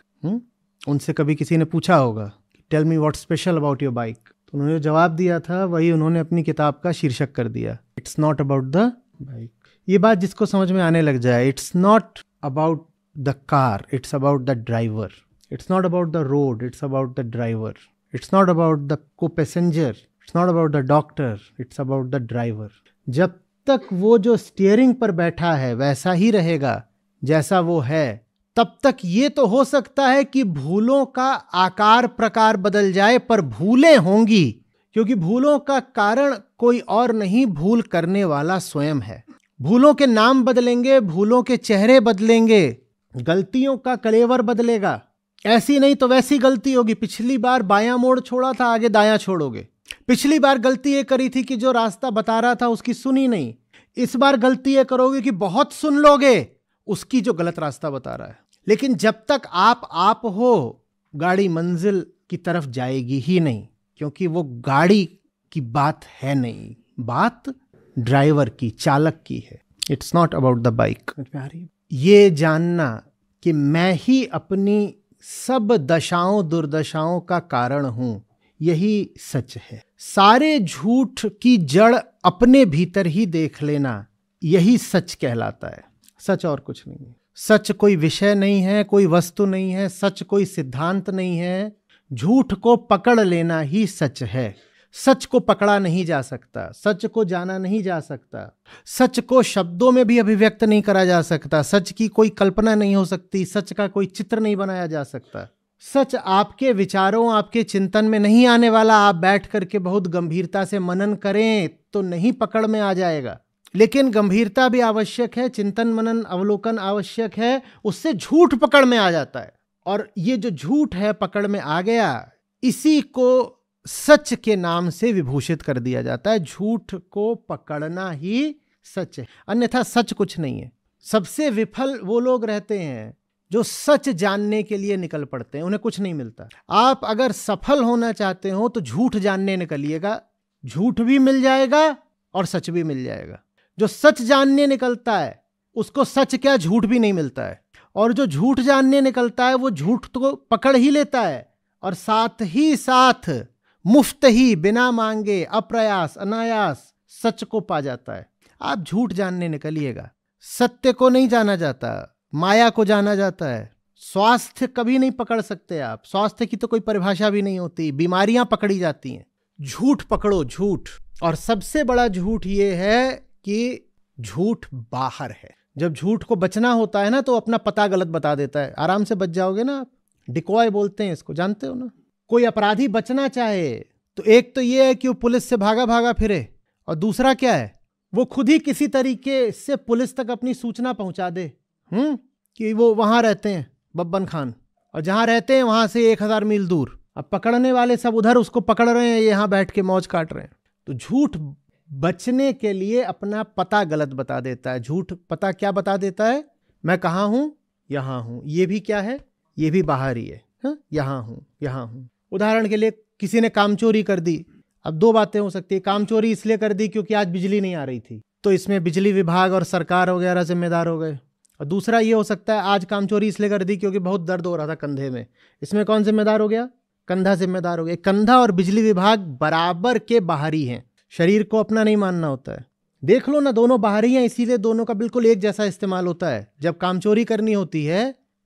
उनसे कभी किसी ने पूछा होगा tell me what special about your bike तो उन्होंने जो जवाब दिया था वही उन्होंने अपनी किताब का शीर्षक कर दिया it's not about the bike ये बात जिसको समझ में आने लग जाए it's not about the car it's about the driver it's not about the road it's about the driver it's not about the co-passenger it's not about the doctor it's about the driver जब तक वो जो steering पर बैठा है वैसा ही रहेगा जैसा वो है तब तक ये तो हो सकता है कि भूलों का आकार प्रकार बदल जाए पर भूलें होंगी क्योंकि भूलों का कारण कोई और नहीं भूल करने वाला स्वयं है भूलों के नाम बदलेंगे भूलों के चेहरे बदलेंगे गलतियों का कलेवर बदलेगा ऐसी नहीं तो वैसी गलती होगी पिछली बार बायां मोड़ छोड़ा था आगे दायां छोड़ोगे पिछली बार गलती ये करी थी कि जो रास्ता बता रहा था उसकी सुनी नहीं इस बार गलती ये करोगे कि बहुत सुन लोगे उसकी जो गलत रास्ता बता रहा है लेकिन जब तक आप आप हो गाड़ी मंजिल की तरफ जाएगी ही नहीं क्योंकि वो गाड़ी की बात है नहीं बात ड्राइवर की चालक की है it's not about the bike ये जानना कि मैं ही अपनी सब दशाओं दुर्दशाओं का कारण हूं यही सच है सारे झूठ की जड़ अपने भीतर ही देख लेना यही सच कहलाता है सच और कुछ नहीं है सच कोई विषय नहीं है कोई वस्तु नहीं है सच कोई सिद्धांत नहीं है झूठ को पकड़ लेना ही सच है सच को पकड़ा नहीं जा सकता सच को जाना नहीं जा सकता सच को शब्दों में भी अभिव्यक्त नहीं करा जा सकता सच की कोई कल्पना नहीं हो सकती सच का कोई चित्र नहीं बनाया जा सकता सच आपके विचारों आपके चिंतन में नहीं आने वाला आप बैठ करके बहुत गंभीरता से मनन करें तो नहीं पकड़ में आ जाएगा लेकिन गंभीरता भी आवश्यक है चिंतन मनन अवलोकन आवश्यक है उससे झूठ पकड़ में आ जाता है और ये जो झूठ है पकड़ में आ गया इसी को सच के नाम से विभूषित कर दिया जाता है झूठ को पकड़ना ही सच है अन्यथा सच कुछ नहीं है सबसे विफल वो लोग रहते हैं जो सच जानने के लिए निकल पड़ते हैं उन्हें कुछ नहीं मिलता आप अगर सफल होना चाहते हो तो झूठ जानने निकलिएगा झूठ भी मिल जाएगा और सच भी मिल जाएगा जो सच जानने निकलता है उसको सच क्या झूठ भी नहीं मिलता है और जो झूठ जानने निकलता है वो झूठ को तो पकड़ ही लेता है और साथ ही साथ मुफ्त ही बिना मांगे अप्रयास अनायास सच को पा जाता है आप झूठ जानने निकलिएगा सत्य को नहीं जाना जाता माया को जाना जाता है स्वास्थ्य कभी नहीं पकड़ सकते आप स्वास्थ्य की तो कोई परिभाषा भी नहीं होती बीमारियां पकड़ी जाती हैं झूठ पकड़ो झूठ और सबसे बड़ा झूठ ये है कि झूठ बाहर है जब झूठ को बचना होता है ना तो अपना पता गलत बता देता है आराम से बच जाओगे ना आप डिकॉय बोलते हैं इसको जानते हो ना कोई अपराधी बचना चाहे तो एक तो ये है कि वो पुलिस से भागा भागा फिरे और दूसरा क्या है वो खुद ही किसी तरीके से पुलिस तक अपनी सूचना पहुंचा दे हम्म कि वो वहां रहते हैं बब्बन खान और जहां रहते हैं वहां से एक हज़ार मील दूर अब पकड़ने वाले सब उधर उसको पकड़ रहे हैं यहां यहाँ बैठ के मौज काट रहे हैं तो झूठ बचने के लिए अपना पता गलत बता देता है झूठ पता क्या बता देता है मैं कहाँ हूँ यहाँ हूँ ये भी क्या है ये भी बाहर ही है यहां यहाँ हूँ यहाँ हूँ उदाहरण के लिए किसी ने काम चोरी कर दी अब दो बातें हो सकती है काम चोरी इसलिए कर दी क्योंकि आज बिजली नहीं आ रही थी तो इसमें बिजली विभाग और सरकार वगैरह जिम्मेदार हो गए और दूसरा ये हो सकता है आज काम चोरी इसलिए कर दी क्योंकि बहुत दर्द हो रहा था कंधे में इसमें कौन जिम्मेदार हो गया कंधा जिम्मेदार हो गया कंधा और बिजली विभाग बराबर के बाहरी हैं शरीर को अपना नहीं मानना होता है देख लो ना दोनों बाहरी हैं इसीलिए दोनों का बिल्कुल एक जैसा इस्तेमाल होता है जब काम चोरी करनी होती है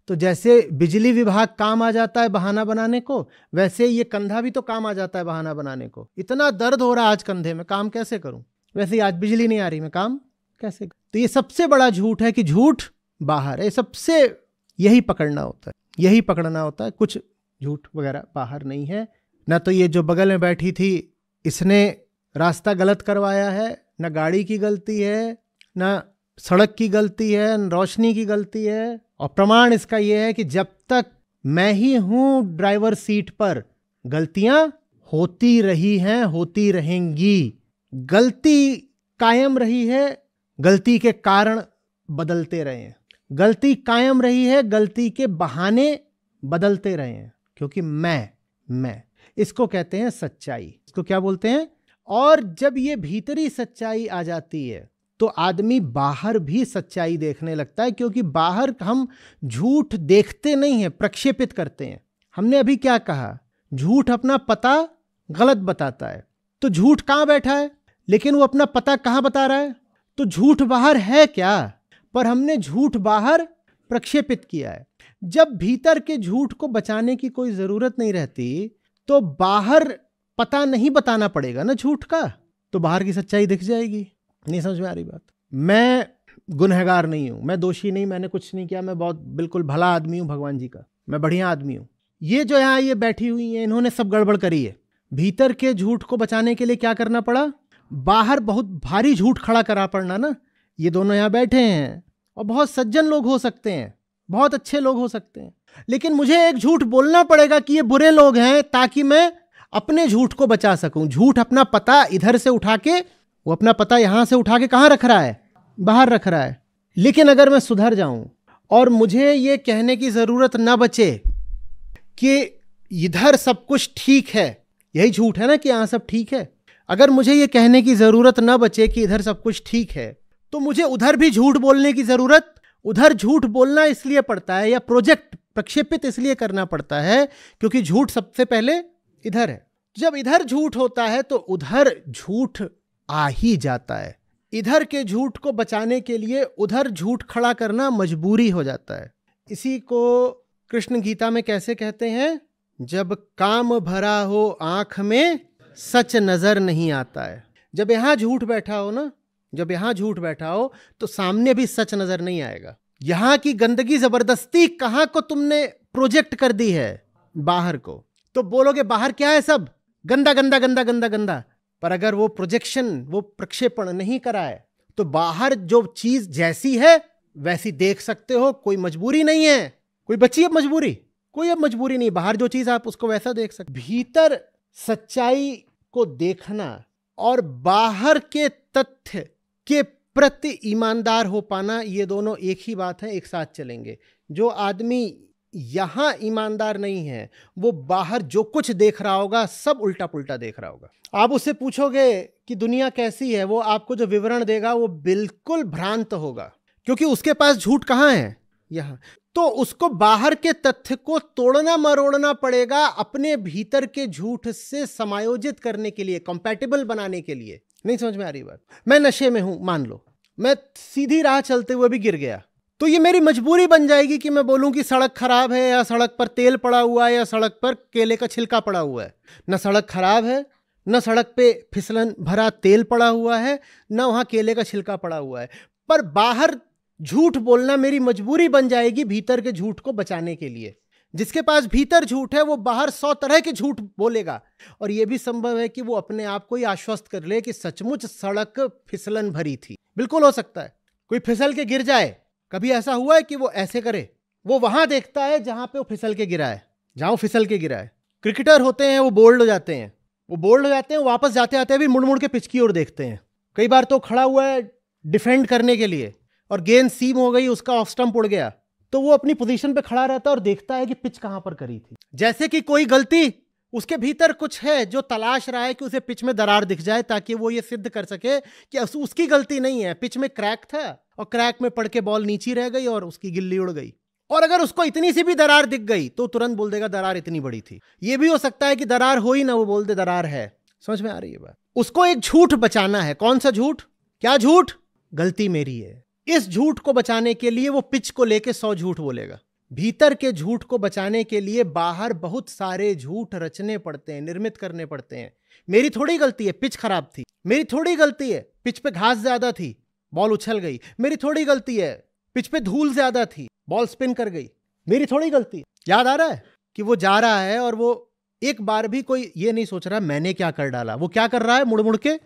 तो जैसे बिजली विभाग काम आ जाता है बहाना बनाने को वैसे ये कंधा भी तो काम आ जाता है बहाना बनाने को इतना दर्द हो रहा है आज कंधे में काम कैसे करूं वैसे आज बिजली नहीं आ रही मैं काम कैसे करूं? तो ये सबसे बड़ा झूठ है कि झूठ बाहर है सबसे यही पकड़ना होता है यही पकड़ना होता है कुछ झूठ वगैरह बाहर नहीं है ना तो ये जो बगल में बैठी थी इसने रास्ता गलत करवाया है ना गाड़ी की गलती है न सड़क की गलती है न रोशनी की गलती है और प्रमाण इसका यह है कि जब तक मैं ही हूं ड्राइवर सीट पर गलतियां होती रही हैं होती रहेंगी गलती कायम रही है गलती के कारण बदलते रहे हैं गलती कायम रही है गलती के बहाने बदलते रहे हैं क्योंकि मैं मैं इसको कहते हैं सच्चाई इसको क्या बोलते हैं और जब ये भीतरी सच्चाई आ जाती है तो आदमी बाहर भी सच्चाई देखने लगता है क्योंकि बाहर हम झूठ देखते नहीं हैं प्रक्षेपित करते हैं हमने अभी क्या कहा झूठ अपना पता गलत बताता है तो झूठ कहाँ बैठा है लेकिन वो अपना पता कहाँ बता रहा है तो झूठ बाहर है क्या पर हमने झूठ बाहर प्रक्षेपित किया है जब भीतर के झूठ को बचाने की कोई ज़रूरत नहीं रहती तो बाहर पता नहीं बताना पड़ेगा ना झूठ का तो बाहर की सच्चाई दिख जाएगी नहीं समझ में आ रही बात मैं गुनहगार नहीं हूं मैं दोषी नहीं मैंने कुछ नहीं किया मैं बहुत बिल्कुल भला आदमी हूं भगवान जी का मैं बढ़िया आदमी हूं ये जो यहाँ ये बैठी हुई है इन्होंने सब गड़बड़ करी है भीतर के झूठ को बचाने के लिए क्या करना पड़ा बाहर बहुत भारी झूठ खड़ा करा पड़ना ना ये दोनों यहाँ बैठे हैं और बहुत सज्जन लोग हो सकते हैं बहुत अच्छे लोग हो सकते हैं लेकिन मुझे एक झूठ बोलना पड़ेगा कि ये बुरे लोग हैं ताकि मैं अपने झूठ को बचा सकूं झूठ अपना पता इधर से उठा के वो अपना पता यहां से उठा के कहा रख रहा है बाहर रख रहा है लेकिन अगर मैं सुधर जाऊं और मुझे ये कहने की ज़रूरत ना बचे कि इधर सब कुछ ठीक है यही झूठ है ना कि यहां सब ठीक है अगर मुझे ये कहने की ज़रूरत ना बचे कि इधर सब कुछ ठीक है तो मुझे उधर भी झूठ बोलने की ज़रूरत उधर झूठ बोलना इसलिए पड़ता है या प्रोजेक्ट प्रक्षेपित इसलिए करना पड़ता है क्योंकि झूठ सबसे पहले इधर है जब इधर झूठ होता है तो उधर झूठ आ ही जाता है इधर के झूठ को बचाने के लिए उधर झूठ खड़ा करना मजबूरी हो जाता है इसी को कृष्ण गीता में कैसे कहते हैं जब काम भरा हो आंख में सच नजर नहीं आता है जब यहां झूठ बैठा हो ना जब यहां झूठ बैठा हो तो सामने भी सच नजर नहीं आएगा यहां की गंदगी जबरदस्ती कहां को तुमने प्रोजेक्ट कर दी है बाहर को तो बोलोगे बाहर क्या है सब गंदा गंदा गंदा गंदा गंदा पर अगर वो प्रोजेक्शन वो प्रक्षेपण नहीं कराए तो बाहर जो चीज जैसी है वैसी देख सकते हो कोई मजबूरी नहीं है कोई बची अब मजबूरी कोई अब मजबूरी नहीं बाहर जो चीज आप उसको वैसा देख सकते भीतर सच्चाई को देखना और बाहर के तथ्य के प्रति ईमानदार हो पाना ये दोनों एक ही बात है एक साथ चलेंगे जो आदमी यहाँ ईमानदार नहीं है वो बाहर जो कुछ देख रहा होगा सब उल्टा पुल्टा देख रहा होगा आप उससे पूछोगे कि दुनिया कैसी है वो आपको जो विवरण देगा वो बिल्कुल भ्रांत होगा क्योंकि उसके पास झूठ कहाँ है यहाँ तो उसको बाहर के तथ्य को तोड़ना मरोड़ना पड़ेगा अपने भीतर के झूठ से समायोजित करने के लिए कंपैटिबल बनाने के लिए नहीं समझ में आ रही बात मैं नशे में हूं मान लो मैं सीधी राह चलते हुए भी गिर गया तो ये मेरी मजबूरी बन जाएगी कि मैं बोलूं कि सड़क खराब है या सड़क पर तेल पड़ा हुआ है या सड़क पर केले का छिलका पड़ा हुआ है न सड़क खराब है न सड़क पे फिसलन भरा तेल पड़ा हुआ है न वहाँ केले का छिलका पड़ा हुआ है पर बाहर झूठ बोलना मेरी मजबूरी बन जाएगी भीतर के झूठ को बचाने के लिए जिसके पास भीतर झूठ है वो बाहर सौ तरह के झूठ बोलेगा और ये भी संभव है कि वो अपने आप को ही आश्वस्त कर ले कि सचमुच सड़क फिसलन भरी थी बिल्कुल हो सकता है कोई फिसल के गिर जाए कभी ऐसा हुआ है कि वो ऐसे करे वो वहां देखता है जहां पे वो फिसल के गिरा है जहां वो फिसल के गिरा है क्रिकेटर होते हैं वो बोल्ड हो जाते हैं वो बोल्ड हो जाते हैं वापस जाते आते भी मुड़ मुड़ के पिच की ओर देखते हैं कई बार तो खड़ा हुआ है डिफेंड करने के लिए और गेंद सीम हो गई उसका ऑफ स्टम्प उड़ गया तो वो अपनी पोजीशन पे खड़ा रहता है और देखता है कि पिच कहाँ पर करी थी जैसे कि कोई गलती उसके भीतर कुछ है जो तलाश रहा है कि उसे पिच में दरार दिख जाए ताकि वो ये सिद्ध कर सके कि उसकी गलती नहीं है पिच में क्रैक था और क्रैक में पड़ के बॉल नीचे रह गई और उसकी गिल्ली उड़ गई और अगर उसको इतनी सी भी दरार दिख गई तो तुरंत बोल देगा दरार इतनी बड़ी थी ये भी हो सकता है कि दरार हो ही ना वो बोल दे दरार है समझ में आ रही है बात उसको एक झूठ बचाना है कौन सा झूठ क्या झूठ गलती मेरी है इस झूठ को बचाने के लिए वो पिच को लेके सौ झूठ बोलेगा भीतर के झूठ को बचाने के लिए बाहर बहुत सारे झूठ रचने पड़ते हैं निर्मित करने पड़ते हैं मेरी थोड़ी गलती है पिच खराब थी मेरी थोड़ी गलती है पिच पे घास ज्यादा थी बॉल उछल गई मेरी थोड़ी गलती है पिच पे धूल ज्यादा थी बॉल स्पिन कर गई मेरी थोड़ी गलती याद आ रहा है कि वो जा रहा है और वो एक बार भी कोई ये नहीं सोच रहा मैंने क्या कर डाला वो क्या कर रहा है मुड़ मुड़ के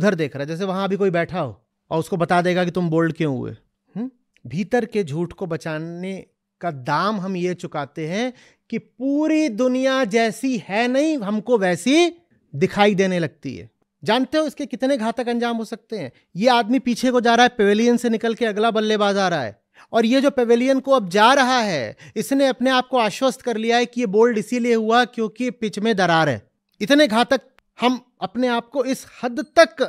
उधर देख रहा है जैसे वहां अभी कोई बैठा हो और उसको बता देगा कि तुम बोल्ड क्यों हुए हुँ? भीतर के झूठ को बचाने का दाम हम ये चुकाते हैं कि पूरी दुनिया जैसी है नहीं हमको वैसी दिखाई देने लगती है जानते हो इसके कितने घातक अंजाम हो सकते हैं ये आदमी पीछे को जा रहा है पेवेलियन से निकल के अगला बल्लेबाज आ रहा है और ये जो पेवेलियन को अब जा रहा है इसने अपने आप को आश्वस्त कर लिया है कि ये बोल्ड इसीलिए हुआ क्योंकि पिच में दरार है इतने घातक हम अपने आप को इस हद तक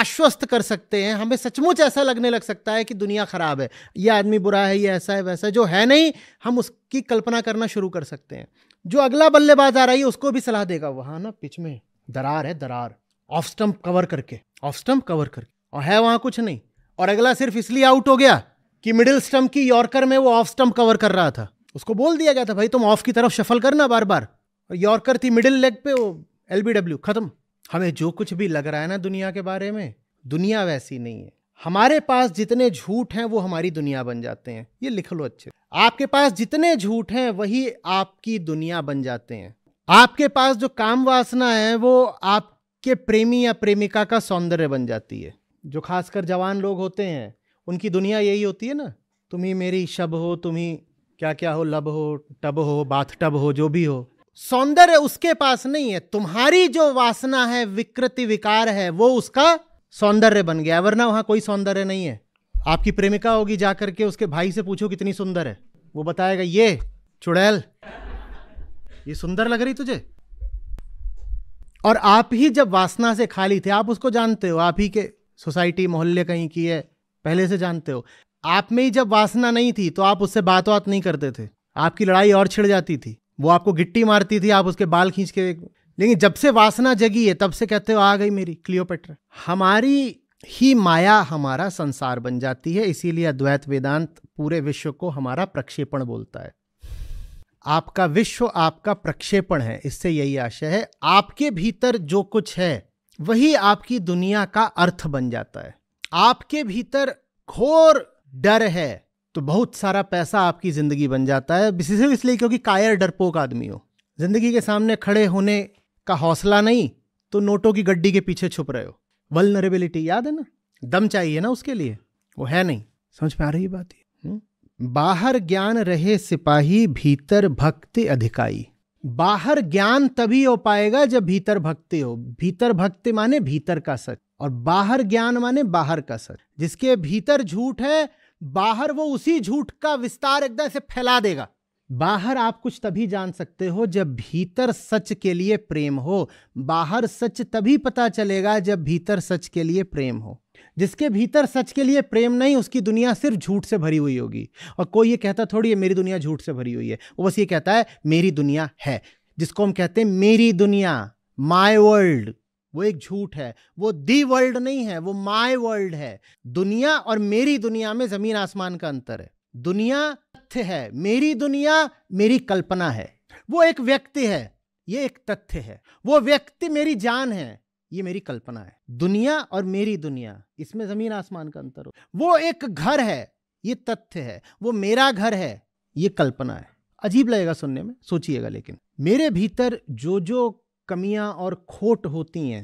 आश्वस्त कर सकते हैं हमें सचमुच ऐसा लगने लग सकता है कि दुनिया ख़राब है ये आदमी बुरा है ये ऐसा है वैसा है जो है नहीं हम उसकी कल्पना करना शुरू कर सकते हैं जो अगला बल्लेबाज आ रही है उसको भी सलाह देगा वहाँ ना पिच में दरार है दरार ऑफ स्टम्प कवर करके ऑफ स्टम्प कवर करके और है वहाँ कुछ नहीं और अगला सिर्फ इसलिए आउट हो गया कि मिडिल स्टम्प की यॉर्कर में वो ऑफ स्टम्प कवर कर रहा था उसको बोल दिया गया था भाई तुम ऑफ की तरफ शफल करना बार बार और यॉर्कर थी मिडिल लेग पे वो एल खत्म हमें जो कुछ भी लग रहा है ना दुनिया के बारे में दुनिया वैसी नहीं है हमारे पास जितने झूठ हैं वो हमारी दुनिया बन जाते हैं ये लिख लो अच्छे आपके पास जितने झूठ हैं वही आपकी दुनिया बन जाते हैं आपके पास जो काम वासना है वो आपके प्रेमी या प्रेमिका का सौंदर्य बन जाती है जो खासकर जवान लोग होते हैं उनकी दुनिया यही होती है ना तुम ही मेरी शब हो तुम ही क्या क्या हो लब हो टब हो बाथ टब हो जो भी हो सौंदर्य उसके पास नहीं है तुम्हारी जो वासना है विकृति विकार है वो उसका सौंदर्य बन गया वरना वहां कोई सौंदर्य नहीं है आपकी प्रेमिका होगी जाकर के उसके भाई से पूछो कितनी सुंदर है वो बताएगा ये चुड़ैल ये सुंदर लग रही तुझे और आप ही जब वासना से खाली थे आप उसको जानते हो आप ही के सोसाइटी मोहल्ले कहीं की है पहले से जानते हो आप में ही जब वासना नहीं थी तो आप उससे बात बात नहीं करते थे आपकी लड़ाई और छिड़ जाती थी वो आपको गिट्टी मारती थी आप उसके बाल खींच के लेकिन जब से वासना जगी है तब से कहते हो आ गई मेरी क्लियोपेट्रा हमारी ही माया हमारा संसार बन जाती है इसीलिए अद्वैत वेदांत पूरे विश्व को हमारा प्रक्षेपण बोलता है आपका विश्व आपका प्रक्षेपण है इससे यही आशय है आपके भीतर जो कुछ है वही आपकी दुनिया का अर्थ बन जाता है आपके भीतर घोर डर है तो बहुत सारा पैसा आपकी ज़िंदगी बन जाता है सिर्फ इसलिए क्योंकि कायर डरपोक आदमी हो ज़िंदगी के सामने खड़े होने का हौसला नहीं तो नोटों की गड्डी के पीछे छुप रहे हो वलनरेबिलिटी याद है ना दम चाहिए ना उसके लिए वो है नहीं समझ में आ रही बात है हम्म। बाहर ज्ञान रहे सिपाही भीतर भक्ति अधिकाई बाहर ज्ञान तभी हो पाएगा जब भीतर भक्ति हो भीतर भक्ति माने भीतर का सच और बाहर ज्ञान माने बाहर का सच जिसके भीतर झूठ है बाहर वो उसी झूठ का विस्तार एकदम से फैला देगा बाहर आप कुछ तभी जान सकते हो जब भीतर सच के लिए प्रेम हो बाहर सच तभी पता चलेगा जब भीतर सच के लिए प्रेम हो जिसके भीतर सच के लिए प्रेम नहीं उसकी दुनिया सिर्फ झूठ से भरी हुई होगी और कोई ये कहता थोड़ी है मेरी दुनिया झूठ से भरी हुई है वो बस ये कहता है मेरी दुनिया है जिसको हम कहते हैं मेरी दुनिया माई वर्ल्ड वो एक झूठ है वो दी वर्ल्ड नहीं है वो माय वर्ल्ड है दुनिया और मेरी दुनिया में जमीन आसमान का अंतर है दुनिया तथ्य है मेरी दुनिया मेरी कल्पना है वो एक व्यक्ति है ये एक तथ्य है वो व्यक्ति मेरी जान है ये मेरी कल्पना है दुनिया और मेरी दुनिया इसमें जमीन आसमान का अंतर हो वो एक घर है ये तथ्य है वो मेरा घर है ये कल्पना है अजीब लगेगा सुनने में सोचिएगा लेकिन मेरे भीतर जो जो कमियां और खोट होती हैं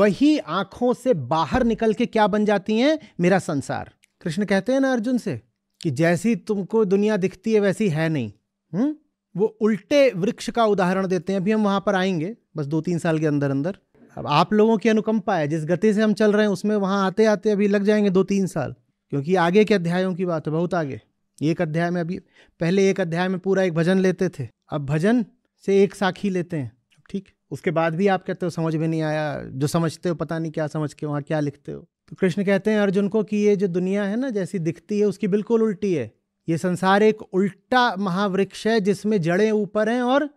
वही आंखों से बाहर निकल के क्या बन जाती हैं मेरा संसार कृष्ण कहते हैं ना अर्जुन से कि जैसी तुमको दुनिया दिखती है वैसी है नहीं हुँ? वो उल्टे वृक्ष का उदाहरण देते हैं अभी हम वहां पर आएंगे बस दो तीन साल के अंदर अंदर अब आप लोगों की अनुकंपा है जिस गति से हम चल रहे हैं उसमें वहां आते आते अभी लग जाएंगे दो तीन साल क्योंकि आगे के अध्यायों की बात है बहुत आगे एक अध्याय में अभी पहले एक अध्याय में पूरा एक भजन लेते थे अब भजन से एक साखी लेते हैं ठीक उसके बाद भी आप कहते हो समझ में नहीं आया जो समझते हो पता नहीं क्या समझ के वहाँ क्या लिखते हो तो कृष्ण कहते हैं अर्जुन को कि ये जो दुनिया है ना जैसी दिखती है उसकी बिल्कुल उल्टी है ये संसार एक उल्टा महावृक्ष है जिसमें जड़ें ऊपर हैं और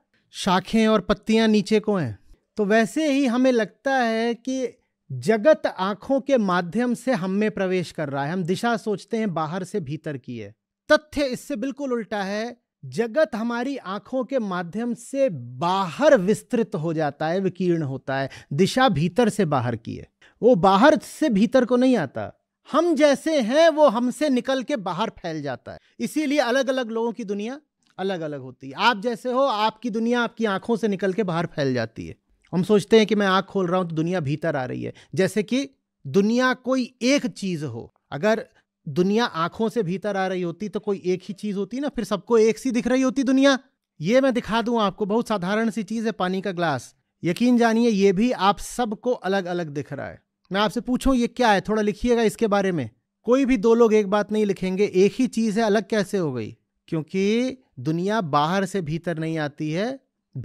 शाखें और पत्तियां नीचे को हैं तो वैसे ही हमें लगता है कि जगत आंखों के माध्यम से हम में प्रवेश कर रहा है हम दिशा सोचते हैं बाहर से भीतर की है तथ्य इससे बिल्कुल उल्टा है जगत हमारी आंखों के माध्यम से बाहर विस्तृत हो जाता है विकीर्ण होता है दिशा भीतर से बाहर की है वो बाहर से भीतर को नहीं आता हम जैसे हैं वो हमसे निकल के बाहर फैल जाता है इसीलिए अलग अलग लोगों की दुनिया अलग अलग होती है आप जैसे हो आपकी दुनिया आपकी आंखों से निकल के बाहर फैल जाती है हम सोचते हैं कि मैं आंख खोल रहा हूं तो दुनिया भीतर आ रही है जैसे कि दुनिया कोई एक चीज हो अगर दुनिया आंखों से भीतर आ रही होती तो कोई एक ही चीज होती ना फिर सबको एक सी दिख रही होती दुनिया ये मैं दिखा दूं आपको बहुत साधारण सी चीज है पानी का ग्लास यकीन जानिए ये भी आप सबको अलग अलग दिख रहा है मैं आपसे पूछूं ये क्या है थोड़ा लिखिएगा इसके बारे में कोई भी दो लोग एक बात नहीं लिखेंगे एक ही चीज है अलग कैसे हो गई क्योंकि दुनिया बाहर से भीतर नहीं आती है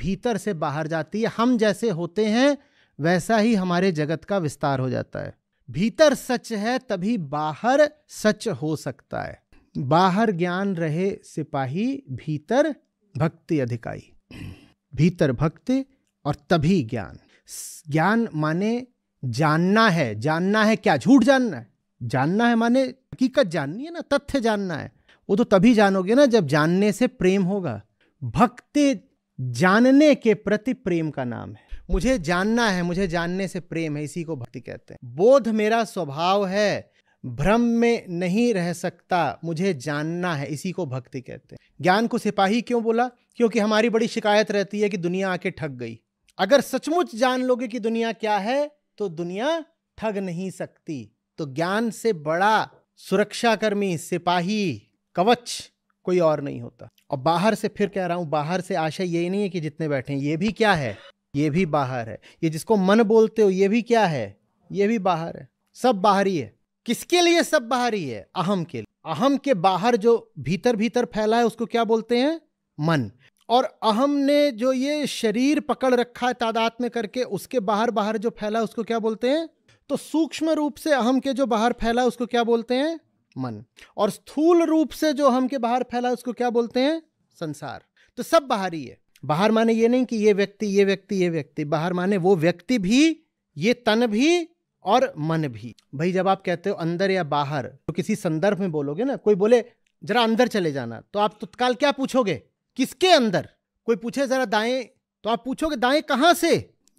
भीतर से बाहर जाती है हम जैसे होते हैं वैसा ही हमारे जगत का विस्तार हो जाता है भीतर सच है तभी बाहर सच हो सकता है बाहर ज्ञान रहे सिपाही भीतर भक्ति अधिकाई भीतर भक्ति और तभी ज्ञान ज्ञान माने जानना है जानना है क्या झूठ जानना है जानना है माने हकीकत जाननी है ना तथ्य जानना है वो तो तभी जानोगे ना जब जानने से प्रेम होगा भक्ति जानने के प्रति प्रेम का नाम है मुझे जानना है मुझे जानने से प्रेम है इसी को भक्ति कहते हैं बोध मेरा स्वभाव है भ्रम में नहीं रह सकता मुझे जानना है इसी को भक्ति कहते हैं ज्ञान को सिपाही क्यों बोला क्योंकि हमारी बड़ी शिकायत रहती है कि दुनिया आके ठग गई अगर सचमुच जान लोगे कि दुनिया क्या है तो दुनिया ठग नहीं सकती तो ज्ञान से बड़ा सुरक्षाकर्मी सिपाही कवच कोई और नहीं होता और बाहर से फिर कह रहा हूं बाहर से आशय ये नहीं है कि जितने बैठे ये भी क्या है ये भी बाहर है ये जिसको मन बोलते हो ये भी क्या है ये भी बाहर है सब बाहरी है किसके लिए सब बाहरी है अहम के लिए अहम के बाहर जो भीतर भीतर फैला है उसको क्या बोलते हैं मन और अहम ने जो ये शरीर पकड़ रखा है तादाद में करके उसके बाहर बाहर जो फैला है उसको क्या बोलते हैं तो सूक्ष्म रूप से अहम के जो बाहर फैला है उसको क्या बोलते हैं मन और स्थूल रूप से जो हम के बाहर फैला है उसको क्या बोलते हैं संसार तो सब बाहरी है बाहर माने ये नहीं कि ये व्यक्ति ये व्यक्ति ये व्यक्ति बाहर माने वो व्यक्ति भी ये तन भी और मन भी भाई जब आप कहते हो अंदर या बाहर तो किसी संदर्भ में बोलोगे ना कोई बोले जरा अंदर चले जाना तो आप तत्काल क्या पूछोगे किसके अंदर कोई पूछे जरा दाएं तो आप पूछोगे दाएं कहाँ से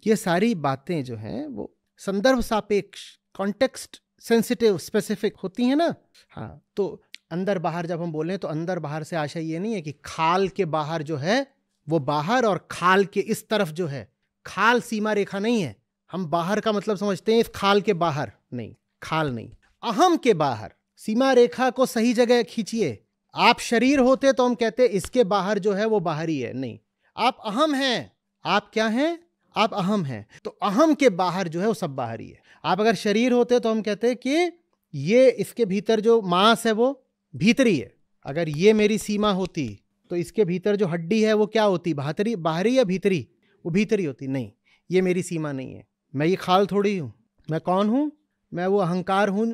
ये सारी बातें जो हैं वो संदर्भ सापेक्ष कॉन्टेक्स्ट सेंसिटिव स्पेसिफिक होती है ना हाँ तो अंदर बाहर जब हम बोले तो अंदर बाहर से आशा ये नहीं है कि खाल के बाहर जो है वो बाहर और खाल के इस तरफ जो है खाल सीमा रेखा नहीं है हम बाहर का मतलब समझते हैं इस खाल के बाहर नहीं खाल नहीं अहम के बाहर सीमा रेखा को सही जगह खींचिए आप शरीर होते तो हम कहते इसके बाहर जो है वो बाहरी है नहीं आप अहम हैं आप क्या हैं आप अहम हैं तो अहम के बाहर जो है वो सब बाहरी है आप अगर शरीर होते तो हम कहते कि ये इसके भीतर जो मांस है वो भीतरी है अगर ये मेरी सीमा होती तो इसके भीतर जो हड्डी है वो क्या होती बाहरी बाहरी या भीतरी वो भीतरी होती नहीं ये मेरी सीमा नहीं है मैं ये खाल थोड़ी हूँ मैं कौन हूँ मैं वो अहंकार हूँ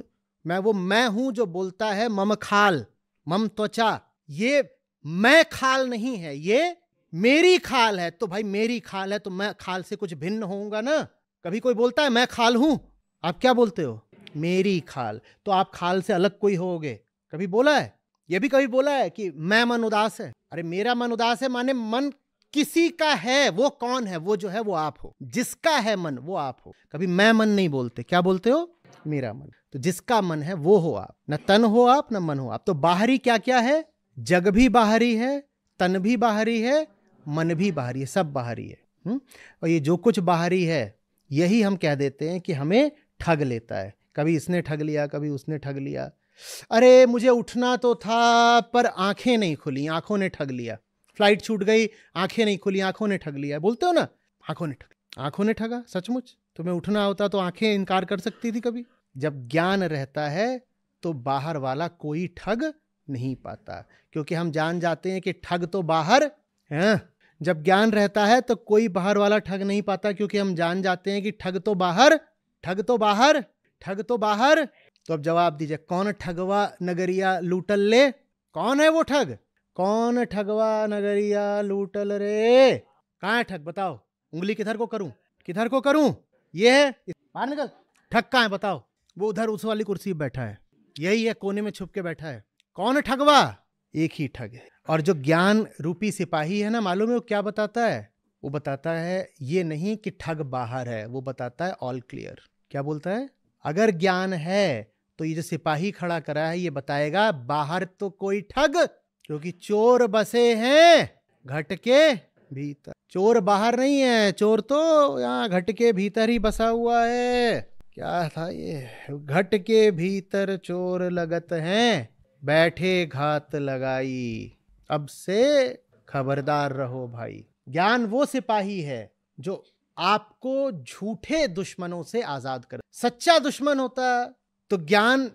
मैं वो मैं हूँ जो बोलता है मम खाल मम त्वचा ये मैं खाल नहीं है ये मेरी खाल है तो भाई मेरी खाल है तो मैं खाल से कुछ भिन्न होऊंगा ना कभी कोई बोलता है मैं खाल हूं आप क्या बोलते हो मेरी खाल तो आप खाल से अलग कोई होगे कभी बोला है ये भी कभी बोला है कि मैं मन उदास है अरे मेरा मन उदास है माने मन किसी का है वो कौन है वो जो है वो आप हो जिसका है मन वो आप हो कभी मैं मन नहीं बोलते क्या बोलते हो मेरा मन तो जिसका मन है वो हो आप न तन हो आप न मन हो आप तो बाहरी क्या क्या है जग भी बाहरी है तन भी बाहरी है मन भी बाहरी है सब बाहरी है हुँ? और ये जो कुछ बाहरी है यही हम कह देते हैं कि हमें ठग लेता है कभी इसने ठग लिया कभी उसने ठग लिया अरे मुझे उठना तो था पर आंखें नहीं खुली आंखों ने ठग लिया फ्लाइट छूट गई आंखें नहीं खुली आंखों ने ठग लिया बोलते हो ना आंखों ने ठग आंखों ने ठगा सचमुच तुम्हें उठना होता तो आंखें इनकार कर सकती थी कभी जब ज्ञान रहता है तो बाहर वाला कोई ठग नहीं पाता क्योंकि हम जान जाते हैं कि ठग तो बाहर है जब ज्ञान रहता है तो कोई बाहर वाला ठग नहीं पाता क्योंकि हम जान जाते हैं कि ठग तो बाहर ठग तो बाहर ठग तो बाहर तो अब जवाब दीजिए कौन ठगवा नगरिया लूटल ले कौन है वो ठग कौन ठगवा नगरिया लूटल रे कहा है ठग बताओ उंगली किधर को करूं किधर को करूं ये है बाहर निकल ठग कहा है बताओ वो उधर उस वाली कुर्सी पर बैठा है यही है कोने में छुप के बैठा है कौन ठगवा एक ही ठग है और जो ज्ञान रूपी सिपाही है ना मालूम है वो क्या बताता है वो बताता है ये नहीं कि ठग बाहर है वो बताता है ऑल क्लियर क्या बोलता है अगर ज्ञान है तो ये जो सिपाही खड़ा करा है ये बताएगा बाहर तो कोई ठग क्योंकि चोर बसे हैं घट के भीतर चोर बाहर नहीं है चोर तो यहाँ घट के भीतर ही बसा हुआ है क्या था ये घट के भीतर चोर लगत हैं बैठे घात लगाई अब से खबरदार रहो भाई ज्ञान वो सिपाही है जो आपको झूठे दुश्मनों से आजाद कर सच्चा दुश्मन होता तो ज्ञान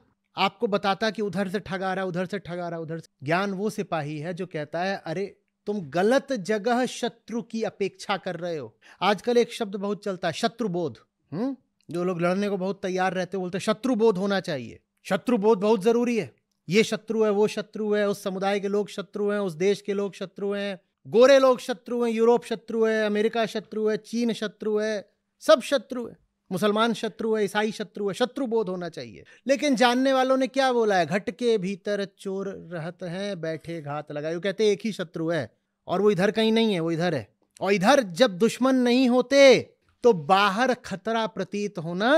आपको बताता कि उधर से ठगा रहा उधर से ठगा रहा उधर से ज्ञान वो सिपाही है जो कहता है अरे तुम गलत जगह शत्रु की अपेक्षा कर रहे हो आजकल एक शब्द बहुत चलता है शत्रु बोध हम्म जो लोग लड़ने को बहुत तैयार रहते बोलते शत्रु बोध होना चाहिए शत्रु बोध बहुत जरूरी है ये शत्रु है वो शत्रु है उस समुदाय के लोग शत्रु हैं उस देश के लोग शत्रु हैं गोरे लोग शत्रु हैं यूरोप शत्रु है अमेरिका शत्रु है चीन शत्रु है सब शत्रु है मुसलमान शत्रु है ईसाई शत्रु है शत्रु बोध होना चाहिए लेकिन जानने वालों ने क्या बोला है घट के भीतर चोर रहत हैं बैठे घात लगाए वो कहते एक ही शत्रु है और वो इधर कहीं नहीं है वो इधर है और इधर जब दुश्मन नहीं होते तो बाहर खतरा प्रतीत होना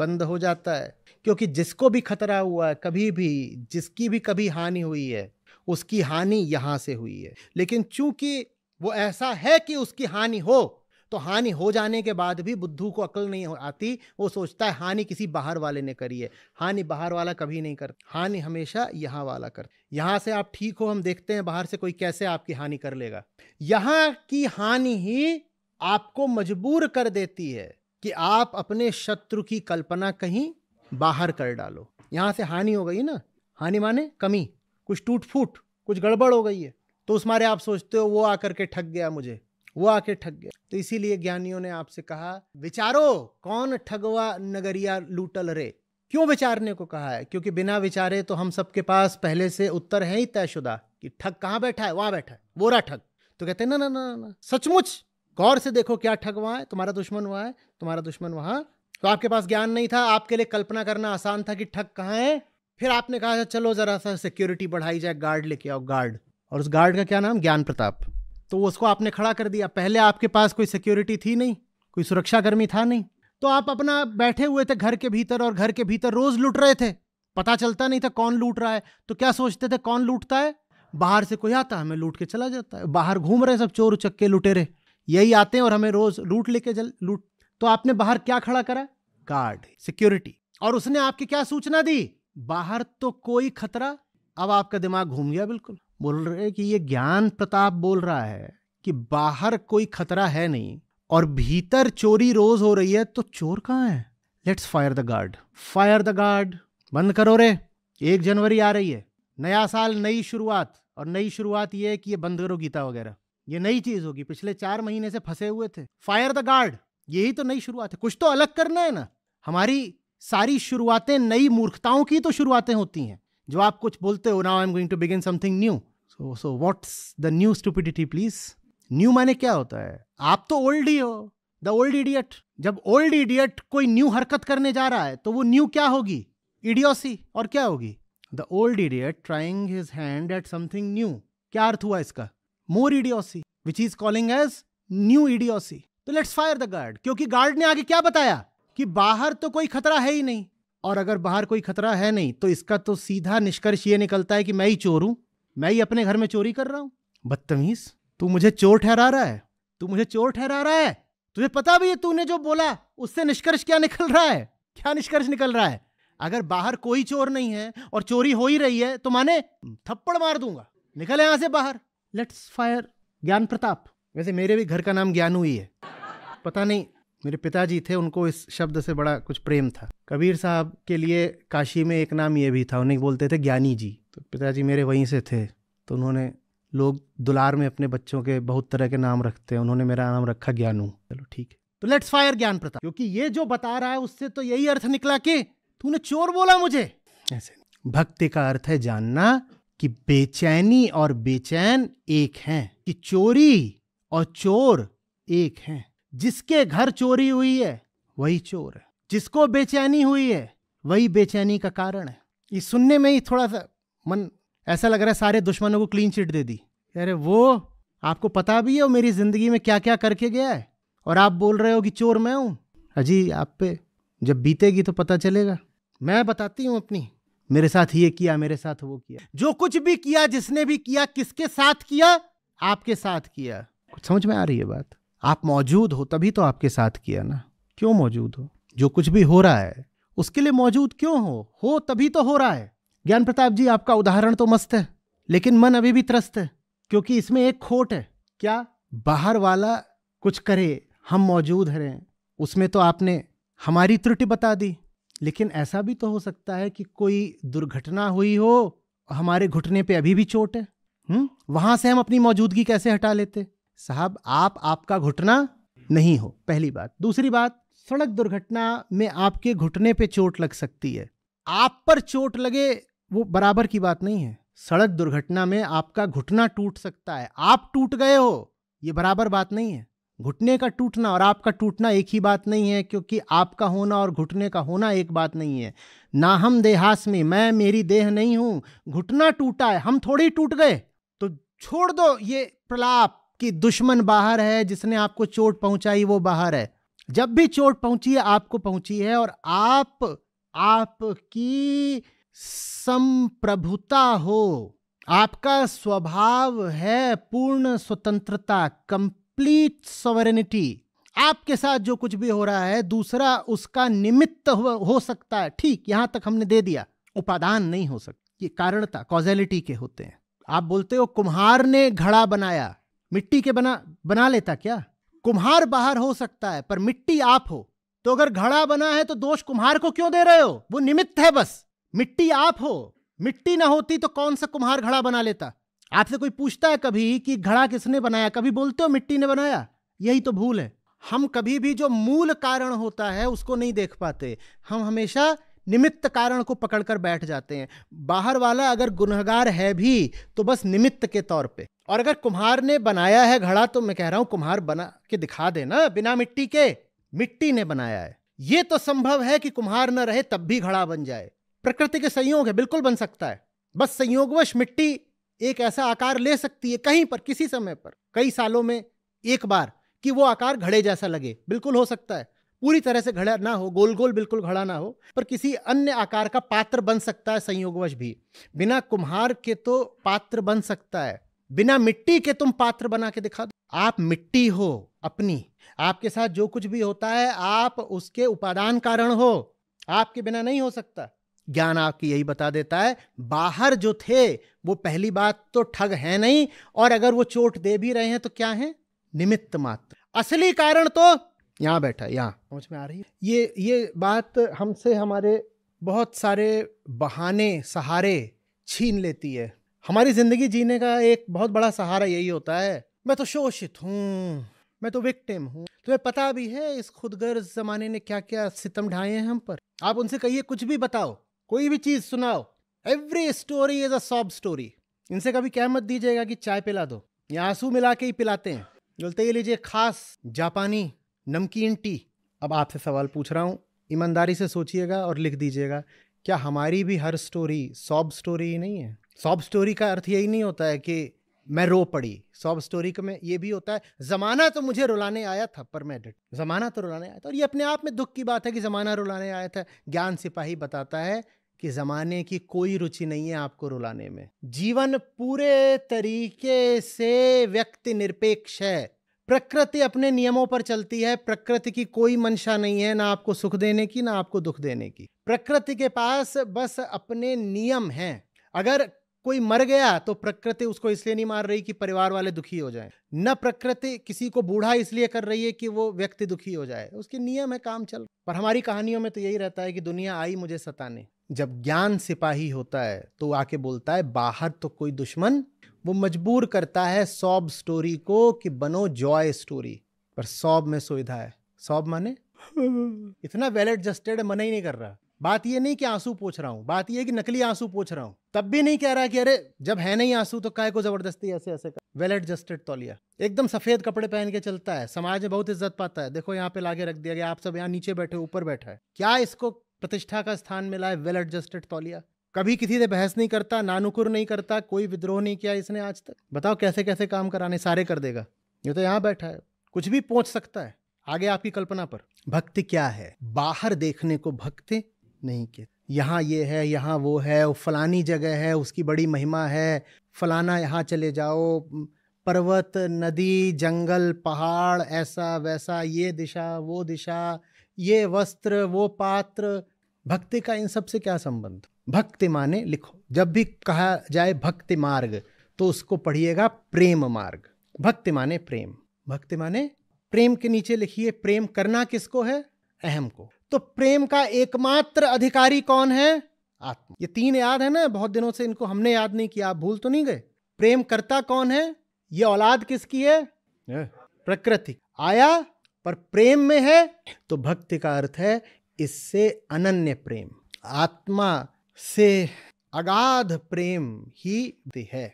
बंद हो जाता है क्योंकि जिसको भी खतरा हुआ है कभी भी जिसकी भी कभी हानि हुई है उसकी हानि यहां से हुई है लेकिन चूंकि वो ऐसा है कि उसकी हानि हो तो हानि हो जाने के बाद भी बुद्धू को अकल नहीं आती वो सोचता है हानि किसी बाहर वाले ने करी है हानि बाहर वाला कभी नहीं कर हानि हमेशा यहाँ वाला कर यहाँ से आप ठीक हो हम देखते हैं बाहर से कोई कैसे आपकी हानि कर लेगा यहाँ की हानि ही आपको मजबूर कर देती है कि आप अपने शत्रु की कल्पना कहीं बाहर कर डालो यहाँ से हानि हो गई ना हानि माने कमी कुछ टूट फूट कुछ गड़बड़ हो गई है तो उस मारे आप सोचते हो वो आकर के ठग गया मुझे वो आके ठग गया तो इसीलिए ज्ञानियों ने आपसे कहा विचारो कौन ठगवा नगरिया लूटल रे क्यों विचारने को कहा है क्योंकि बिना विचारे तो हम सबके पास पहले से उत्तर है ही तयशुदा कि ठग कहाँ बैठा है वहां बैठा है बोरा ठग तो कहते हैं ना ना ना ना सचमुच गौर से देखो क्या ठग वहां है तुम्हारा दुश्मन वहां है तुम्हारा दुश्मन वहां तो आपके पास ज्ञान नहीं था आपके लिए कल्पना करना आसान था कि ठग कहाँ है फिर आपने कहा चलो जरा सा सिक्योरिटी बढ़ाई जाए गार्ड लेके आओ गार्ड और उस गार्ड का क्या नाम ज्ञान प्रताप तो उसको आपने खड़ा कर दिया पहले आपके पास कोई सिक्योरिटी थी नहीं कोई सुरक्षाकर्मी था नहीं तो आप अपना बैठे हुए थे घर के भीतर और घर के भीतर रोज लूट रहे थे पता चलता नहीं था कौन लूट रहा है तो क्या सोचते थे कौन लूटता है बाहर से कोई आता है हमें लूट के चला जाता है बाहर घूम रहे सब चोर उचक्के लुटेरे यही आते हैं और हमें रोज लूट लेके जल लूट तो आपने बाहर क्या खड़ा करा गार्ड सिक्योरिटी और उसने आपकी क्या सूचना दी बाहर तो कोई खतरा अब आपका दिमाग घूम गया बिल्कुल बोल रहे कि ये ज्ञान प्रताप बोल रहा है कि बाहर कोई खतरा है नहीं और भीतर चोरी रोज हो रही है तो चोर कहाँ है let's fire the guard fire the guard बंद करो रे एक जनवरी आ रही है नया साल नई शुरुआत और नई शुरुआत ये है कि ये बंद करो गीता वगैरह ये नई चीज होगी पिछले चार महीने से फंसे हुए थे फायर द गार्ड यही तो नई शुरुआत है कुछ तो अलग करना है ना हमारी सारी शुरुआतें नई मूर्खताओं की तो शुरुआतें होती हैं जो आप कुछ बोलते हो now I am going to begin something new so so what's the new stupidity please new माने क्या होता है आप तो ओल्ड ही हो द ओल्ड इडियट जब ओल्ड इडियट कोई न्यू हरकत करने जा रहा है तो वो न्यू क्या होगी इडियोसी और क्या होगी the old idiot trying his hand at something new क्या अर्थ हुआ इसका more idiocy which is calling as new idiocy तो लेट्स फायर द गार्ड क्योंकि गार्ड ने आगे क्या बताया कि बाहर तो कोई खतरा है ही नहीं और अगर बाहर कोई खतरा है नहीं तो इसका तो सीधा निष्कर्ष ये निकलता है कि मैं ही चोर हूं मैं ही अपने घर में चोरी कर रहा हूँ बदतमीज तू मुझे चोर ठहरा रहा है तू मुझे चोर ठहरा रहा है तुझे पता भी है तूने जो बोला उससे निष्कर्ष क्या निकल रहा है क्या निष्कर्ष निकल रहा है अगर बाहर कोई चोर नहीं है और चोरी हो ही रही है तो माने थप्पड़ मार दूंगा निकल यहाँ से बाहर लेट्स फायर ज्ञान प्रताप वैसे मेरे भी घर का नाम ज्ञान हुई है पता नहीं मेरे पिताजी थे उनको इस शब्द से बड़ा कुछ प्रेम था कबीर साहब के लिए काशी में एक नाम ये भी था उन्हें बोलते थे ज्ञानी जी तो पिताजी मेरे वहीं से थे तो उन्होंने लोग दुलार में अपने बच्चों के बहुत तरह के नाम रखते हैं उन्होंने मेरा नाम रखा ज्ञानू चलो ठीक है तो लेट्स फायर ज्ञान प्रताप क्योंकि ये जो बता रहा है उससे तो यही अर्थ निकला कि तूने चोर बोला मुझे ऐसे भक्ति का अर्थ है जानना कि बेचैनी और बेचैन एक हैं कि चोरी और चोर एक हैं जिसके घर चोरी हुई है वही चोर है जिसको बेचैनी हुई है वही बेचैनी का कारण है ये सुनने में ही थोड़ा सा मन ऐसा लग रहा है सारे दुश्मनों को क्लीन चिट दे दी अरे वो आपको पता भी है वो मेरी ज़िंदगी में क्या क्या करके गया है और आप बोल रहे हो कि चोर मैं हूँ अजी आप पे जब बीतेगी तो पता चलेगा मैं बताती हूँ अपनी मेरे साथ ये किया मेरे साथ वो किया जो कुछ भी किया जिसने भी किया किसके साथ किया आपके साथ किया कुछ समझ में आ रही है बात आप मौजूद हो तभी तो आपके साथ किया ना क्यों मौजूद हो जो कुछ भी हो रहा है उसके लिए मौजूद क्यों हो हो तभी तो हो रहा है ज्ञान प्रताप जी आपका उदाहरण तो मस्त है लेकिन मन अभी भी त्रस्त है क्योंकि इसमें एक खोट है क्या बाहर वाला कुछ करे हम मौजूद हैं उसमें तो आपने हमारी त्रुटि बता दी लेकिन ऐसा भी तो हो सकता है कि कोई दुर्घटना हुई हो हमारे घुटने पे अभी भी चोट है हुँ? हम्म, वहां से हम अपनी मौजूदगी कैसे हटा लेते साहब आप आपका घुटना नहीं हो पहली बात दूसरी बात सड़क दुर्घटना में आपके घुटने पे चोट लग सकती है आप पर चोट लगे वो बराबर की बात नहीं है सड़क दुर्घटना में आपका घुटना टूट सकता है आप टूट गए हो ये बराबर बात नहीं है घुटने का टूटना और आपका टूटना एक ही बात नहीं है क्योंकि आपका होना और घुटने का होना एक बात नहीं है ना हम देहास में मैं मेरी देह नहीं हूं घुटना टूटा है हम थोड़ी टूट गए तो छोड़ दो ये प्रलाप कि दुश्मन बाहर है जिसने आपको चोट पहुंचाई वो बाहर है जब भी चोट पहुंची है आपको पहुंची है और आप आपकी संप्रभुता हो आपका स्वभाव है पूर्ण स्वतंत्रता कंप्लीट सॉवरेनिटी आपके साथ जो कुछ भी हो रहा है दूसरा उसका निमित्त हो, हो सकता है ठीक यहां तक हमने दे दिया उपादान नहीं हो सकता ये कारणता कॉजेलिटी के होते हैं आप बोलते हो कुम्हार ने घड़ा बनाया मिट्टी के बना बना लेता क्या कुम्हार बाहर हो सकता है पर मिट्टी आप हो तो अगर घड़ा बना है तो दोष कुम्हार को क्यों दे रहे हो वो निमित्त है बस मिट्टी आप हो मिट्टी ना होती तो कौन सा कुम्हार घड़ा बना लेता आपसे कोई पूछता है कभी कि घड़ा किसने बनाया कभी बोलते हो मिट्टी ने बनाया यही तो भूल है हम कभी भी जो मूल कारण होता है उसको नहीं देख पाते हम हमेशा निमित्त कारण को पकड़कर बैठ जाते हैं बाहर वाला अगर गुनहगार है भी तो बस निमित्त के तौर पे और अगर कुम्हार ने बनाया है घड़ा तो मैं कह रहा हूं कुम्हार बना के दिखा देना बिना मिट्टी के मिट्टी ने बनाया है ये तो संभव है कि कुम्हार न रहे तब भी घड़ा बन जाए प्रकृति के संयोग है बिल्कुल बन सकता है बस संयोगवश मिट्टी एक ऐसा आकार ले सकती है कहीं पर किसी समय पर कई सालों में एक बार कि वो आकार घड़े जैसा लगे बिल्कुल हो सकता है पूरी तरह से घड़ा ना हो गोल गोल बिल्कुल घड़ा ना हो पर किसी अन्य आकार का पात्र बन सकता है संयोगवश भी बिना कुम्हार के तो पात्र बन सकता है बिना मिट्टी के तुम पात्र बना के दिखा दो आप मिट्टी हो अपनी आपके साथ जो कुछ भी होता है आप उसके उपादान कारण हो आपके बिना नहीं हो सकता ज्ञान आपकी यही बता देता है बाहर जो थे वो पहली बात तो ठग है नहीं और अगर वो चोट दे भी रहे हैं तो क्या है निमित्त मात्र असली कारण तो यहाँ बैठा है यहाँ में आ रही है ये ये बात हमसे हमारे बहुत सारे बहाने सहारे छीन लेती है हमारी ज़िंदगी जीने का एक बहुत बड़ा सहारा यही होता है मैं तो शोषित हूँ मैं तो विक्टिम हूँ तुम्हें पता भी है इस खुदगर्ज ज़माने ने क्या क्या सितम ढाए हैं हम पर आप उनसे कहिए कुछ भी बताओ कोई भी चीज़ सुनाओ every story is a sob story इनसे कभी कह मत दीजिएगा कि चाय पिला दो या आंसू मिला के ही पिलाते हैं बोलते ही लीजिए खास जापानी नमकीन टी अब आपसे सवाल पूछ रहा हूँ ईमानदारी से सोचिएगा और लिख दीजिएगा क्या हमारी भी हर स्टोरी सॉब स्टोरी ही नहीं है सॉब स्टोरी का अर्थ यही नहीं होता है कि मैं रो पड़ी सॉब स्टोरी का में ये भी होता है ज़माना तो मुझे रुलाने आया था पर मैं डिट ज़माना तो रुलाने आया था और ये अपने आप में दुख की बात है कि ज़माना रुलाने आया था ज्ञान सिपाही बताता है कि ज़माने की कोई रुचि नहीं है आपको रुलाने में जीवन पूरे तरीके से व्यक्ति निरपेक्ष है प्रकृति अपने नियमों पर चलती है प्रकृति की कोई मंशा नहीं है ना आपको सुख देने की ना आपको दुख देने की प्रकृति के पास बस अपने नियम हैं अगर कोई मर गया तो प्रकृति उसको इसलिए नहीं मार रही कि परिवार वाले दुखी हो जाएं न प्रकृति किसी को बूढ़ा इसलिए कर रही है कि वो व्यक्ति दुखी हो जाए उसके नियम है काम चल पर हमारी कहानियों में तो यही रहता है कि दुनिया आई मुझे सताने जब ज्ञान सिपाही होता है तो आके बोलता है बाहर तो कोई दुश्मन वो मजबूर करता है सौब स्टोरी को कि बनो जॉय स्टोरी पर सौब में सुविधा है सौब माने इतना वेल एडजस्टेड मना ही नहीं कर रहा बात ये नहीं कि आंसू पूछ रहा हूँ बात ये कि नकली आंसू पूछ रहा हूँ तब भी नहीं कह रहा कि अरे जब है नहीं आंसू तो काय को जबरदस्ती ऐसे ऐसे कर वेल एडजस्टेड तौलिया एकदम सफेद कपड़े पहन के चलता है समाज में बहुत इज्जत पाता है देखो यहाँ पे लागे रख दिया गया आप सब यहाँ नीचे बैठे ऊपर बैठा है क्या इसको प्रतिष्ठा का स्थान मिला है वेल एडजस्टेड तौलिया कभी किसी से बहस नहीं करता नानुकुर नहीं करता कोई विद्रोह नहीं किया इसने आज तक बताओ कैसे कैसे काम कराने सारे कर देगा ये तो यहाँ बैठा है कुछ भी पहुंच सकता है आगे आपकी कल्पना पर भक्ति क्या है बाहर देखने को भक्ति नहीं किया यहाँ ये है यहाँ वो है वो फलानी जगह है उसकी बड़ी महिमा है फलाना यहाँ चले जाओ पर्वत नदी जंगल पहाड़ ऐसा वैसा ये दिशा वो दिशा ये वस्त्र वो पात्र भक्ति का इन सब से क्या संबंध भक्ति माने लिखो जब भी कहा जाए भक्ति मार्ग तो उसको पढ़िएगा प्रेम मार्ग भक्ति माने प्रेम भक्ति माने प्रेम के नीचे लिखिए प्रेम करना किसको है अहम को तो प्रेम का एकमात्र अधिकारी कौन है आत्मा ये तीन याद है ना बहुत दिनों से इनको हमने याद नहीं किया आप भूल तो नहीं गए प्रेम करता कौन है ये औलाद किसकी है प्रकृति आया पर प्रेम में है तो भक्ति का अर्थ है इससे अनन्य प्रेम आत्मा से अगाध प्रेम ही है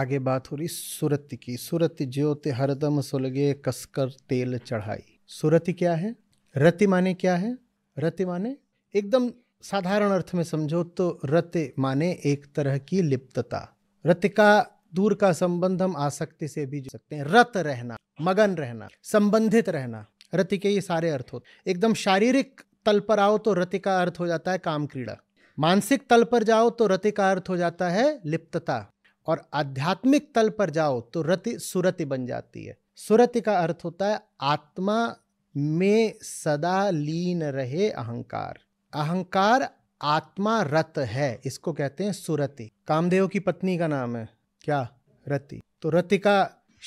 आगे बात हो रही सुरति की सुरति ज्योति हरदम सुलगे कसकर तेल चढ़ाई सुरति क्या है रति माने क्या है रति माने एकदम साधारण अर्थ में समझो तो रत माने एक तरह की लिप्तता रत का दूर का संबंध हम आसक्ति से भी जुड़ सकते हैं रत रहना मगन रहना संबंधित रहना रति के ये सारे अर्थ होते एकदम शारीरिक तल पर आओ तो रति का अर्थ हो जाता है काम क्रीड़ा मानसिक तल पर जाओ तो रति का अर्थ हो जाता है लिप्तता और आध्यात्मिक तल पर जाओ तो रति सुरति बन जाती है सुरति का अर्थ होता है आत्मा में सदा लीन रहे अहंकार अहंकार आत्मा रत है इसको कहते हैं सुरति कामदेव की पत्नी का नाम है क्या रति तो रति का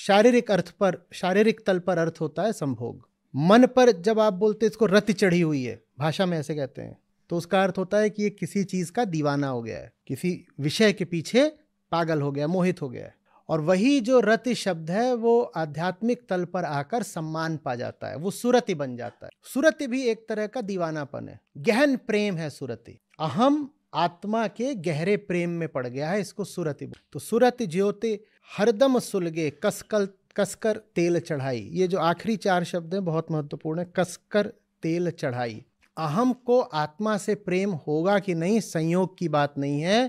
शारीरिक अर्थ पर शारीरिक तल पर अर्थ होता है संभोग मन पर जब आप बोलते इसको रति चढ़ी हुई है भाषा में ऐसे कहते हैं तो उसका अर्थ होता है कि ये किसी चीज़ का दीवाना हो गया है किसी विषय के पीछे पागल हो गया मोहित हो गया है और वही जो रति शब्द है वो आध्यात्मिक तल पर आकर सम्मान पा जाता है वो सुरति बन जाता है सुरति भी एक तरह का दीवानापन है गहन प्रेम है सुरति अहम आत्मा के गहरे प्रेम में पड़ गया है इसको सुरति तो सुरति ज्योति हरदम सुलगे कसकल कसकर तेल चढ़ाई ये जो आखिरी चार शब्द हैं बहुत महत्वपूर्ण है कसकर तेल चढ़ाई अहम को आत्मा से प्रेम होगा कि नहीं संयोग की बात नहीं है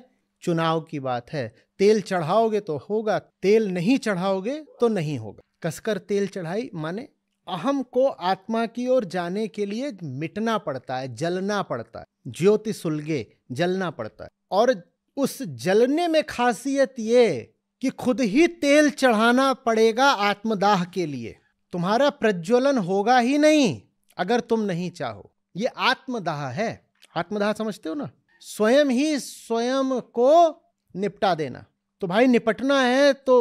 चुनाव की बात है तेल चढ़ाओगे तो होगा तेल नहीं चढ़ाओगे तो नहीं होगा कसकर तेल चढ़ाई माने अहम को आत्मा की ओर जाने के लिए मिटना पड़ता है जलना पड़ता है ज्योति सुलगे जलना पड़ता है और उस जलने में खासियत ये कि खुद ही तेल चढ़ाना पड़ेगा आत्मदाह के लिए तुम्हारा प्रज्वलन होगा ही नहीं अगर तुम नहीं चाहो ये आत्मदाह है आत्मदाह समझते हो ना स्वयं ही स्वयं को निपटा देना तो भाई निपटना है तो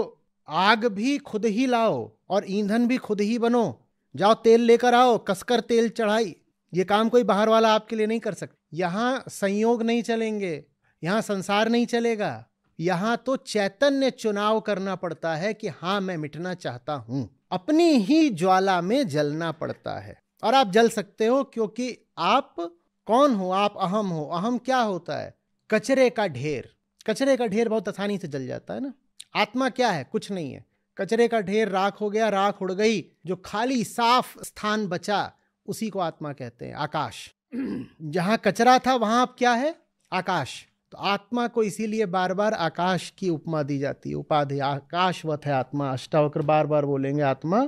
आग भी खुद ही लाओ और ईंधन भी खुद ही बनो जाओ तेल लेकर आओ कसकर तेल चढ़ाई ये काम कोई बाहर वाला आपके लिए नहीं कर सकता यहाँ संयोग नहीं चलेंगे यहाँ संसार नहीं चलेगा यहाँ तो चैतन्य चुनाव करना पड़ता है कि हाँ मैं मिटना चाहता हूँ अपनी ही ज्वाला में जलना पड़ता है और आप जल सकते हो क्योंकि आप कौन हो आप अहम हो अहम क्या होता है कचरे का ढेर कचरे का ढेर बहुत आसानी से जल जाता है ना आत्मा क्या है कुछ नहीं है कचरे का ढेर राख हो गया राख उड़ गई जो खाली साफ स्थान बचा उसी को आत्मा कहते हैं आकाश जहाँ कचरा था वहां अब क्या है आकाश तो आत्मा को इसीलिए बार बार आकाश की उपमा दी जाती है उपाधि आकाशवत है आत्मा अष्टावक्र बार बार बोलेंगे आत्मा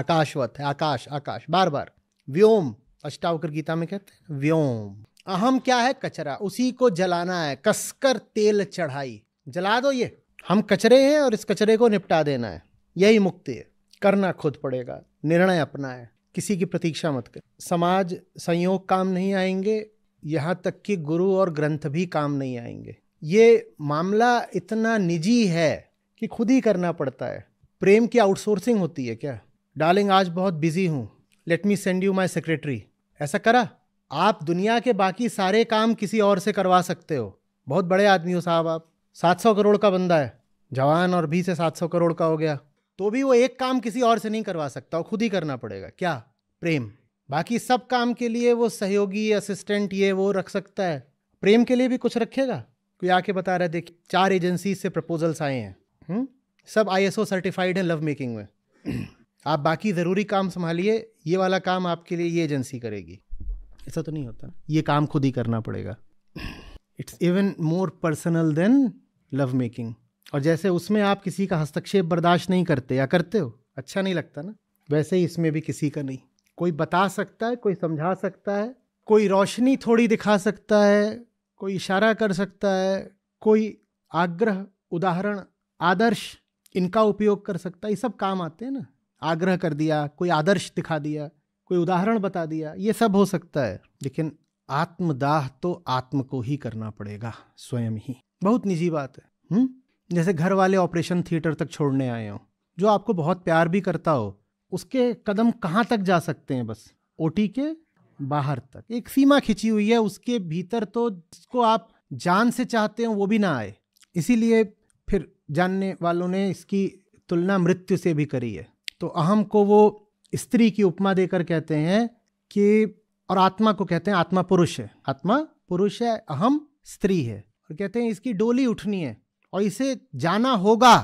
आकाशवत है आकाश आकाश बार बार व्योम अष्टावकर गीता में कहते हैं व्योम अहम क्या है कचरा उसी को जलाना है कसकर तेल चढ़ाई जला दो ये हम कचरे हैं और इस कचरे को निपटा देना है यही मुक्ति है करना खुद पड़ेगा निर्णय अपना है किसी की प्रतीक्षा मत कर समाज संयोग काम नहीं आएंगे यहाँ तक कि गुरु और ग्रंथ भी काम नहीं आएंगे ये मामला इतना निजी है कि खुद ही करना पड़ता है प्रेम की आउटसोर्सिंग होती है क्या डार्लिंग आज बहुत बिजी हूँ let me send you my secretary ऐसा करा आप दुनिया के बाकी सारे काम किसी और से करवा सकते हो बहुत बड़े आदमी हो साहब आप सात सौ करोड़ का बंदा है जवान और भी से सात सौ करोड़ का हो गया तो भी वो एक काम किसी और से नहीं करवा सकता और खुद ही करना पड़ेगा क्या प्रेम बाकी सब काम के लिए वो सहयोगी असिस्टेंट ये वो रख सकता है प्रेम के लिए भी कुछ रखेगा कोई आके बता रहा है देखिए चार एजेंसी से प्रपोजल्स आए हैं हुँ? हम्म? सब आई सर्टिफाइड हैं लव मेकिंग में आप बाकी ज़रूरी काम संभालिए ये वाला काम आपके लिए ये एजेंसी करेगी ऐसा तो नहीं होता ये काम खुद ही करना पड़ेगा it's even more personal than love making और जैसे उसमें आप किसी का हस्तक्षेप बर्दाश्त नहीं करते या करते हो अच्छा नहीं लगता ना वैसे ही इसमें भी किसी का नहीं कोई बता सकता है कोई समझा सकता है कोई रोशनी थोड़ी दिखा सकता है कोई इशारा कर सकता है कोई आग्रह उदाहरण आदर्श इनका उपयोग कर सकता है ये सब काम आते हैं ना आग्रह कर दिया कोई आदर्श दिखा दिया कोई उदाहरण बता दिया ये सब हो सकता है लेकिन आत्मदाह तो आत्म को ही करना पड़ेगा स्वयं ही बहुत निजी बात है हुँ? हम्म? जैसे घर वाले ऑपरेशन थिएटर तक छोड़ने आए हो जो आपको बहुत प्यार भी करता हो उसके कदम कहाँ तक जा सकते हैं बस ओ के बाहर तक एक सीमा खिंची हुई है उसके भीतर तो जिसको आप जान से चाहते हो वो भी ना आए इसीलिए फिर जानने वालों ने इसकी तुलना मृत्यु से भी करी है तो अहम को वो स्त्री की उपमा देकर कहते हैं कि और आत्मा को कहते हैं आत्मा पुरुष है आत्मा पुरुष है अहम स्त्री है और कहते हैं इसकी डोली उठनी है और इसे जाना होगा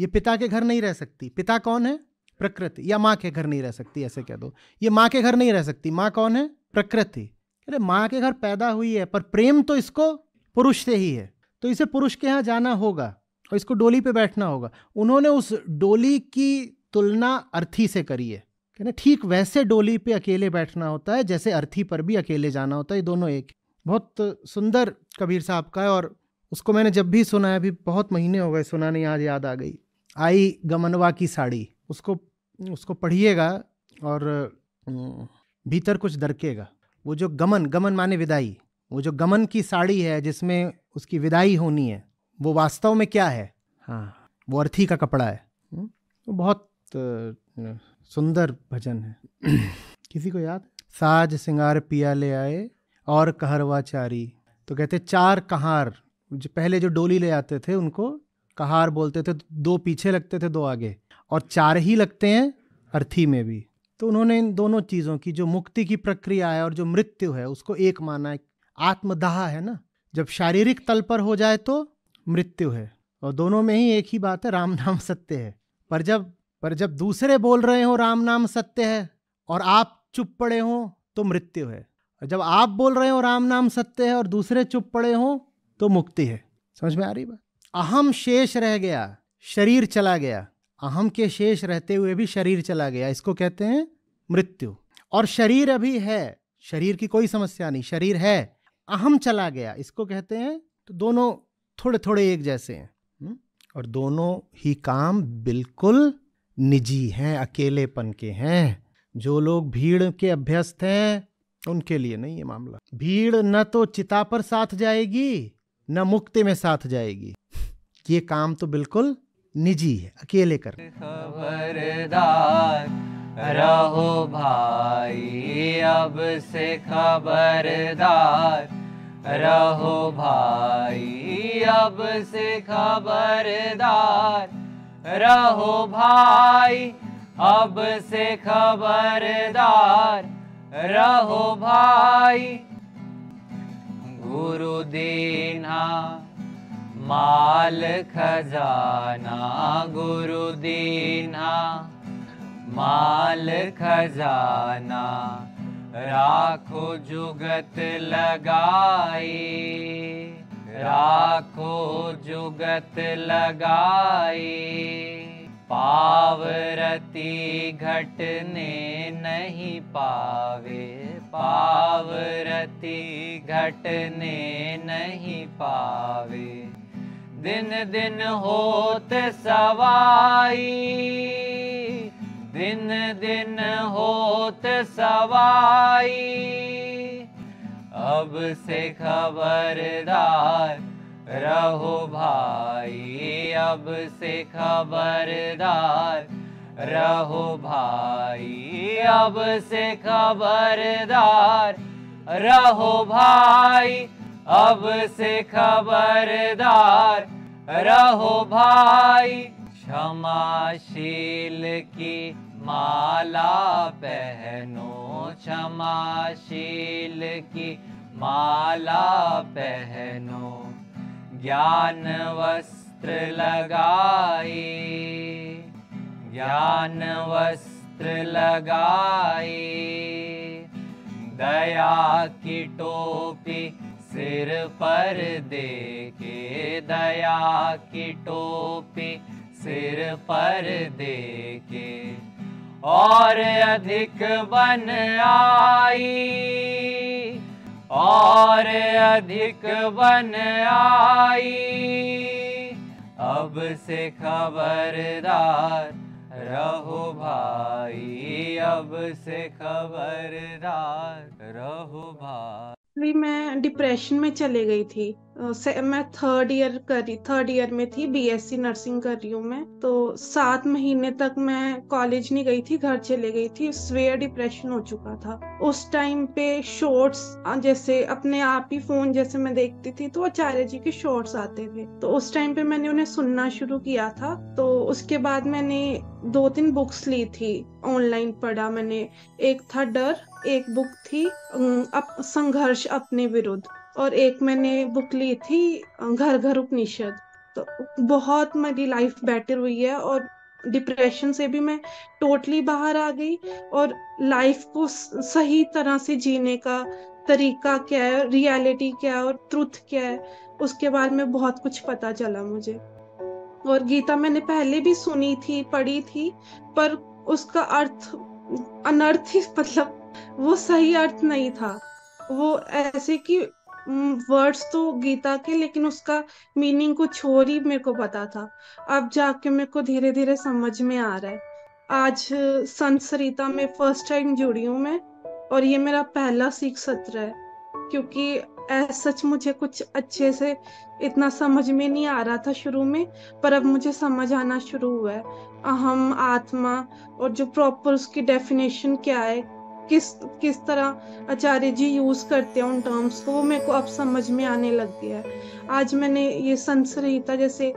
ये पिता के घर नहीं रह सकती पिता कौन है प्रकृति या माँ के घर नहीं रह सकती ऐसे कह दो ये माँ के घर नहीं रह सकती माँ कौन है प्रकृति अरे माँ के घर पैदा हुई है पर प्रेम तो इसको पुरुष से ही है तो इसे पुरुष के यहाँ जाना होगा और इसको डोली पे बैठना होगा उन्होंने उस डोली की तुलना अर्थी से करिए कहना ठीक वैसे डोली पे अकेले बैठना होता है जैसे अर्थी पर भी अकेले जाना होता है ये दोनों एक बहुत सुंदर कबीर साहब का है और उसको मैंने जब भी सुना है अभी बहुत महीने हो गए सुना नहीं आज याद आ गई आई गमनवा की साड़ी उसको उसको पढ़िएगा और भीतर कुछ दरकेगा वो जो गमन गमन माने विदाई वो जो गमन की साड़ी है जिसमें उसकी विदाई होनी है वो वास्तव में क्या है हाँ वो अर्थी का कपड़ा है बहुत सुंदर भजन है किसी को याद साज सिंगार पिया ले आए और कहरवाचारी तो कहते चार कहार जो पहले जो डोली ले आते थे उनको कहार बोलते थे दो पीछे लगते थे दो आगे और चार ही लगते हैं अर्थी में भी तो उन्होंने इन दोनों चीज़ों की जो मुक्ति की प्रक्रिया है और जो मृत्यु है उसको एक माना है आत्मदाह है ना जब शारीरिक तल पर हो जाए तो मृत्यु है और दोनों में ही एक ही बात है राम नाम सत्य है पर जब पर जब दूसरे बोल रहे हो राम नाम सत्य है और आप चुप पड़े हो तो मृत्यु है और जब आप बोल रहे हो राम नाम सत्य है और दूसरे चुप पड़े हो तो मुक्ति है समझ में आ रही बात अहम शेष रह गया शरीर चला गया अहम के शेष रहते हुए भी शरीर चला गया इसको कहते हैं मृत्यु और शरीर अभी है शरीर की कोई समस्या नहीं शरीर है अहम चला गया इसको कहते हैं तो दोनों थोड़े थोड़े एक जैसे हैं हम्म? और दोनों ही काम बिल्कुल निजी हैं अकेलेपन के हैं जो लोग भीड़ के अभ्यस्त हैं उनके लिए नहीं ये मामला भीड़ न तो चिता पर साथ जाएगी न मुक्ति में साथ जाएगी ये काम तो बिल्कुल निजी है अकेले कर खबरदार रहो भाई अब से खबरदार रहो भाई अब से खबरदार रहो भाई अब से खबरदार रहो भाई गुरु देना माल खजाना गुरु देना माल खजाना राखो जुगत लगाई राखो जुगत लगाई पावरती घटने नहीं पावे पावरती घटने नहीं पावे दिन दिन होत सवाई दिन दिन होत सवाई अब से खबरदार रहो भाई अब से खबरदार रहो भाई अब से खबरदार रहो भाई अब से खबरदार रहो भाई क्षमाशील की माला पहनो क्षमाशील की माला पहनो ज्ञान वस्त्र लगाए ज्ञान वस्त्र लगाए दया की टोपी सिर पर दे के दया की टोपी सिर पर दे के और अधिक बन आई और अधिक बन आई अब से खबरदार रहो भाई अब से खबरदार रहो भाई मैं डिप्रेशन में चले गई थी से मैं थर्ड ईयर कर रही थर्ड ईयर में थी बीएससी नर्सिंग कर रही हूँ मैं तो सात महीने तक मैं कॉलेज नहीं गई थी घर चले गई थी स्वेयर डिप्रेशन हो चुका था उस टाइम पे शॉर्ट्स जैसे अपने आप ही फोन जैसे मैं देखती थी तो आचार्य जी के शॉर्ट्स आते थे तो उस टाइम पे मैंने उन्हें सुनना शुरू किया था तो उसके बाद मैंने दो तीन बुक्स ली थी ऑनलाइन पढ़ा मैंने एक था डर एक बुक थी अप, संघर्ष अपने विरुद्ध और एक मैंने बुक ली थी घर घर उपनिषद तो बहुत मेरी लाइफ बेटर हुई है और डिप्रेशन से भी मैं टोटली बाहर आ गई और लाइफ को सही तरह से जीने का तरीका क्या है रियलिटी क्या है और ट्रुथ क्या है उसके बारे में बहुत कुछ पता चला मुझे और गीता मैंने पहले भी सुनी थी पढ़ी थी पर उसका अर्थ अनर्थ ही मतलब वो सही अर्थ नहीं था वो ऐसे कि वर्ड्स तो गीता के लेकिन उसका मीनिंग कुछ और ही मेरे को पता था अब जाके मेरे को धीरे धीरे समझ में आ रहा है आज संसरिता में फर्स्ट टाइम जुड़ी हूँ मैं और ये मेरा पहला सीख सत्र है क्योंकि सच मुझे कुछ अच्छे से इतना समझ में नहीं आ रहा था शुरू में पर अब मुझे समझ आना शुरू हुआ है अहम आत्मा और जो प्रॉपर उसकी डेफिनेशन क्या है किस किस तरह आचार्य जी यूज़ करते हैं उन टर्म्स को वो मेरे को अब समझ में आने लग गया है आज मैंने ये संसरीता जैसे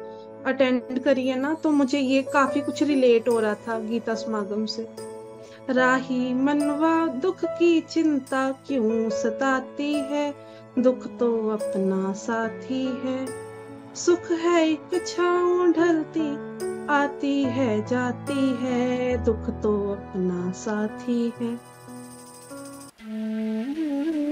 अटेंड करी है ना तो मुझे ये काफ़ी कुछ रिलेट हो रहा था गीता समागम से राही मनवा दुख की चिंता क्यों सताती है दुख तो अपना साथी है सुख है एक छाव ढलती आती है जाती है दुख तो अपना साथी है Mm-hmm.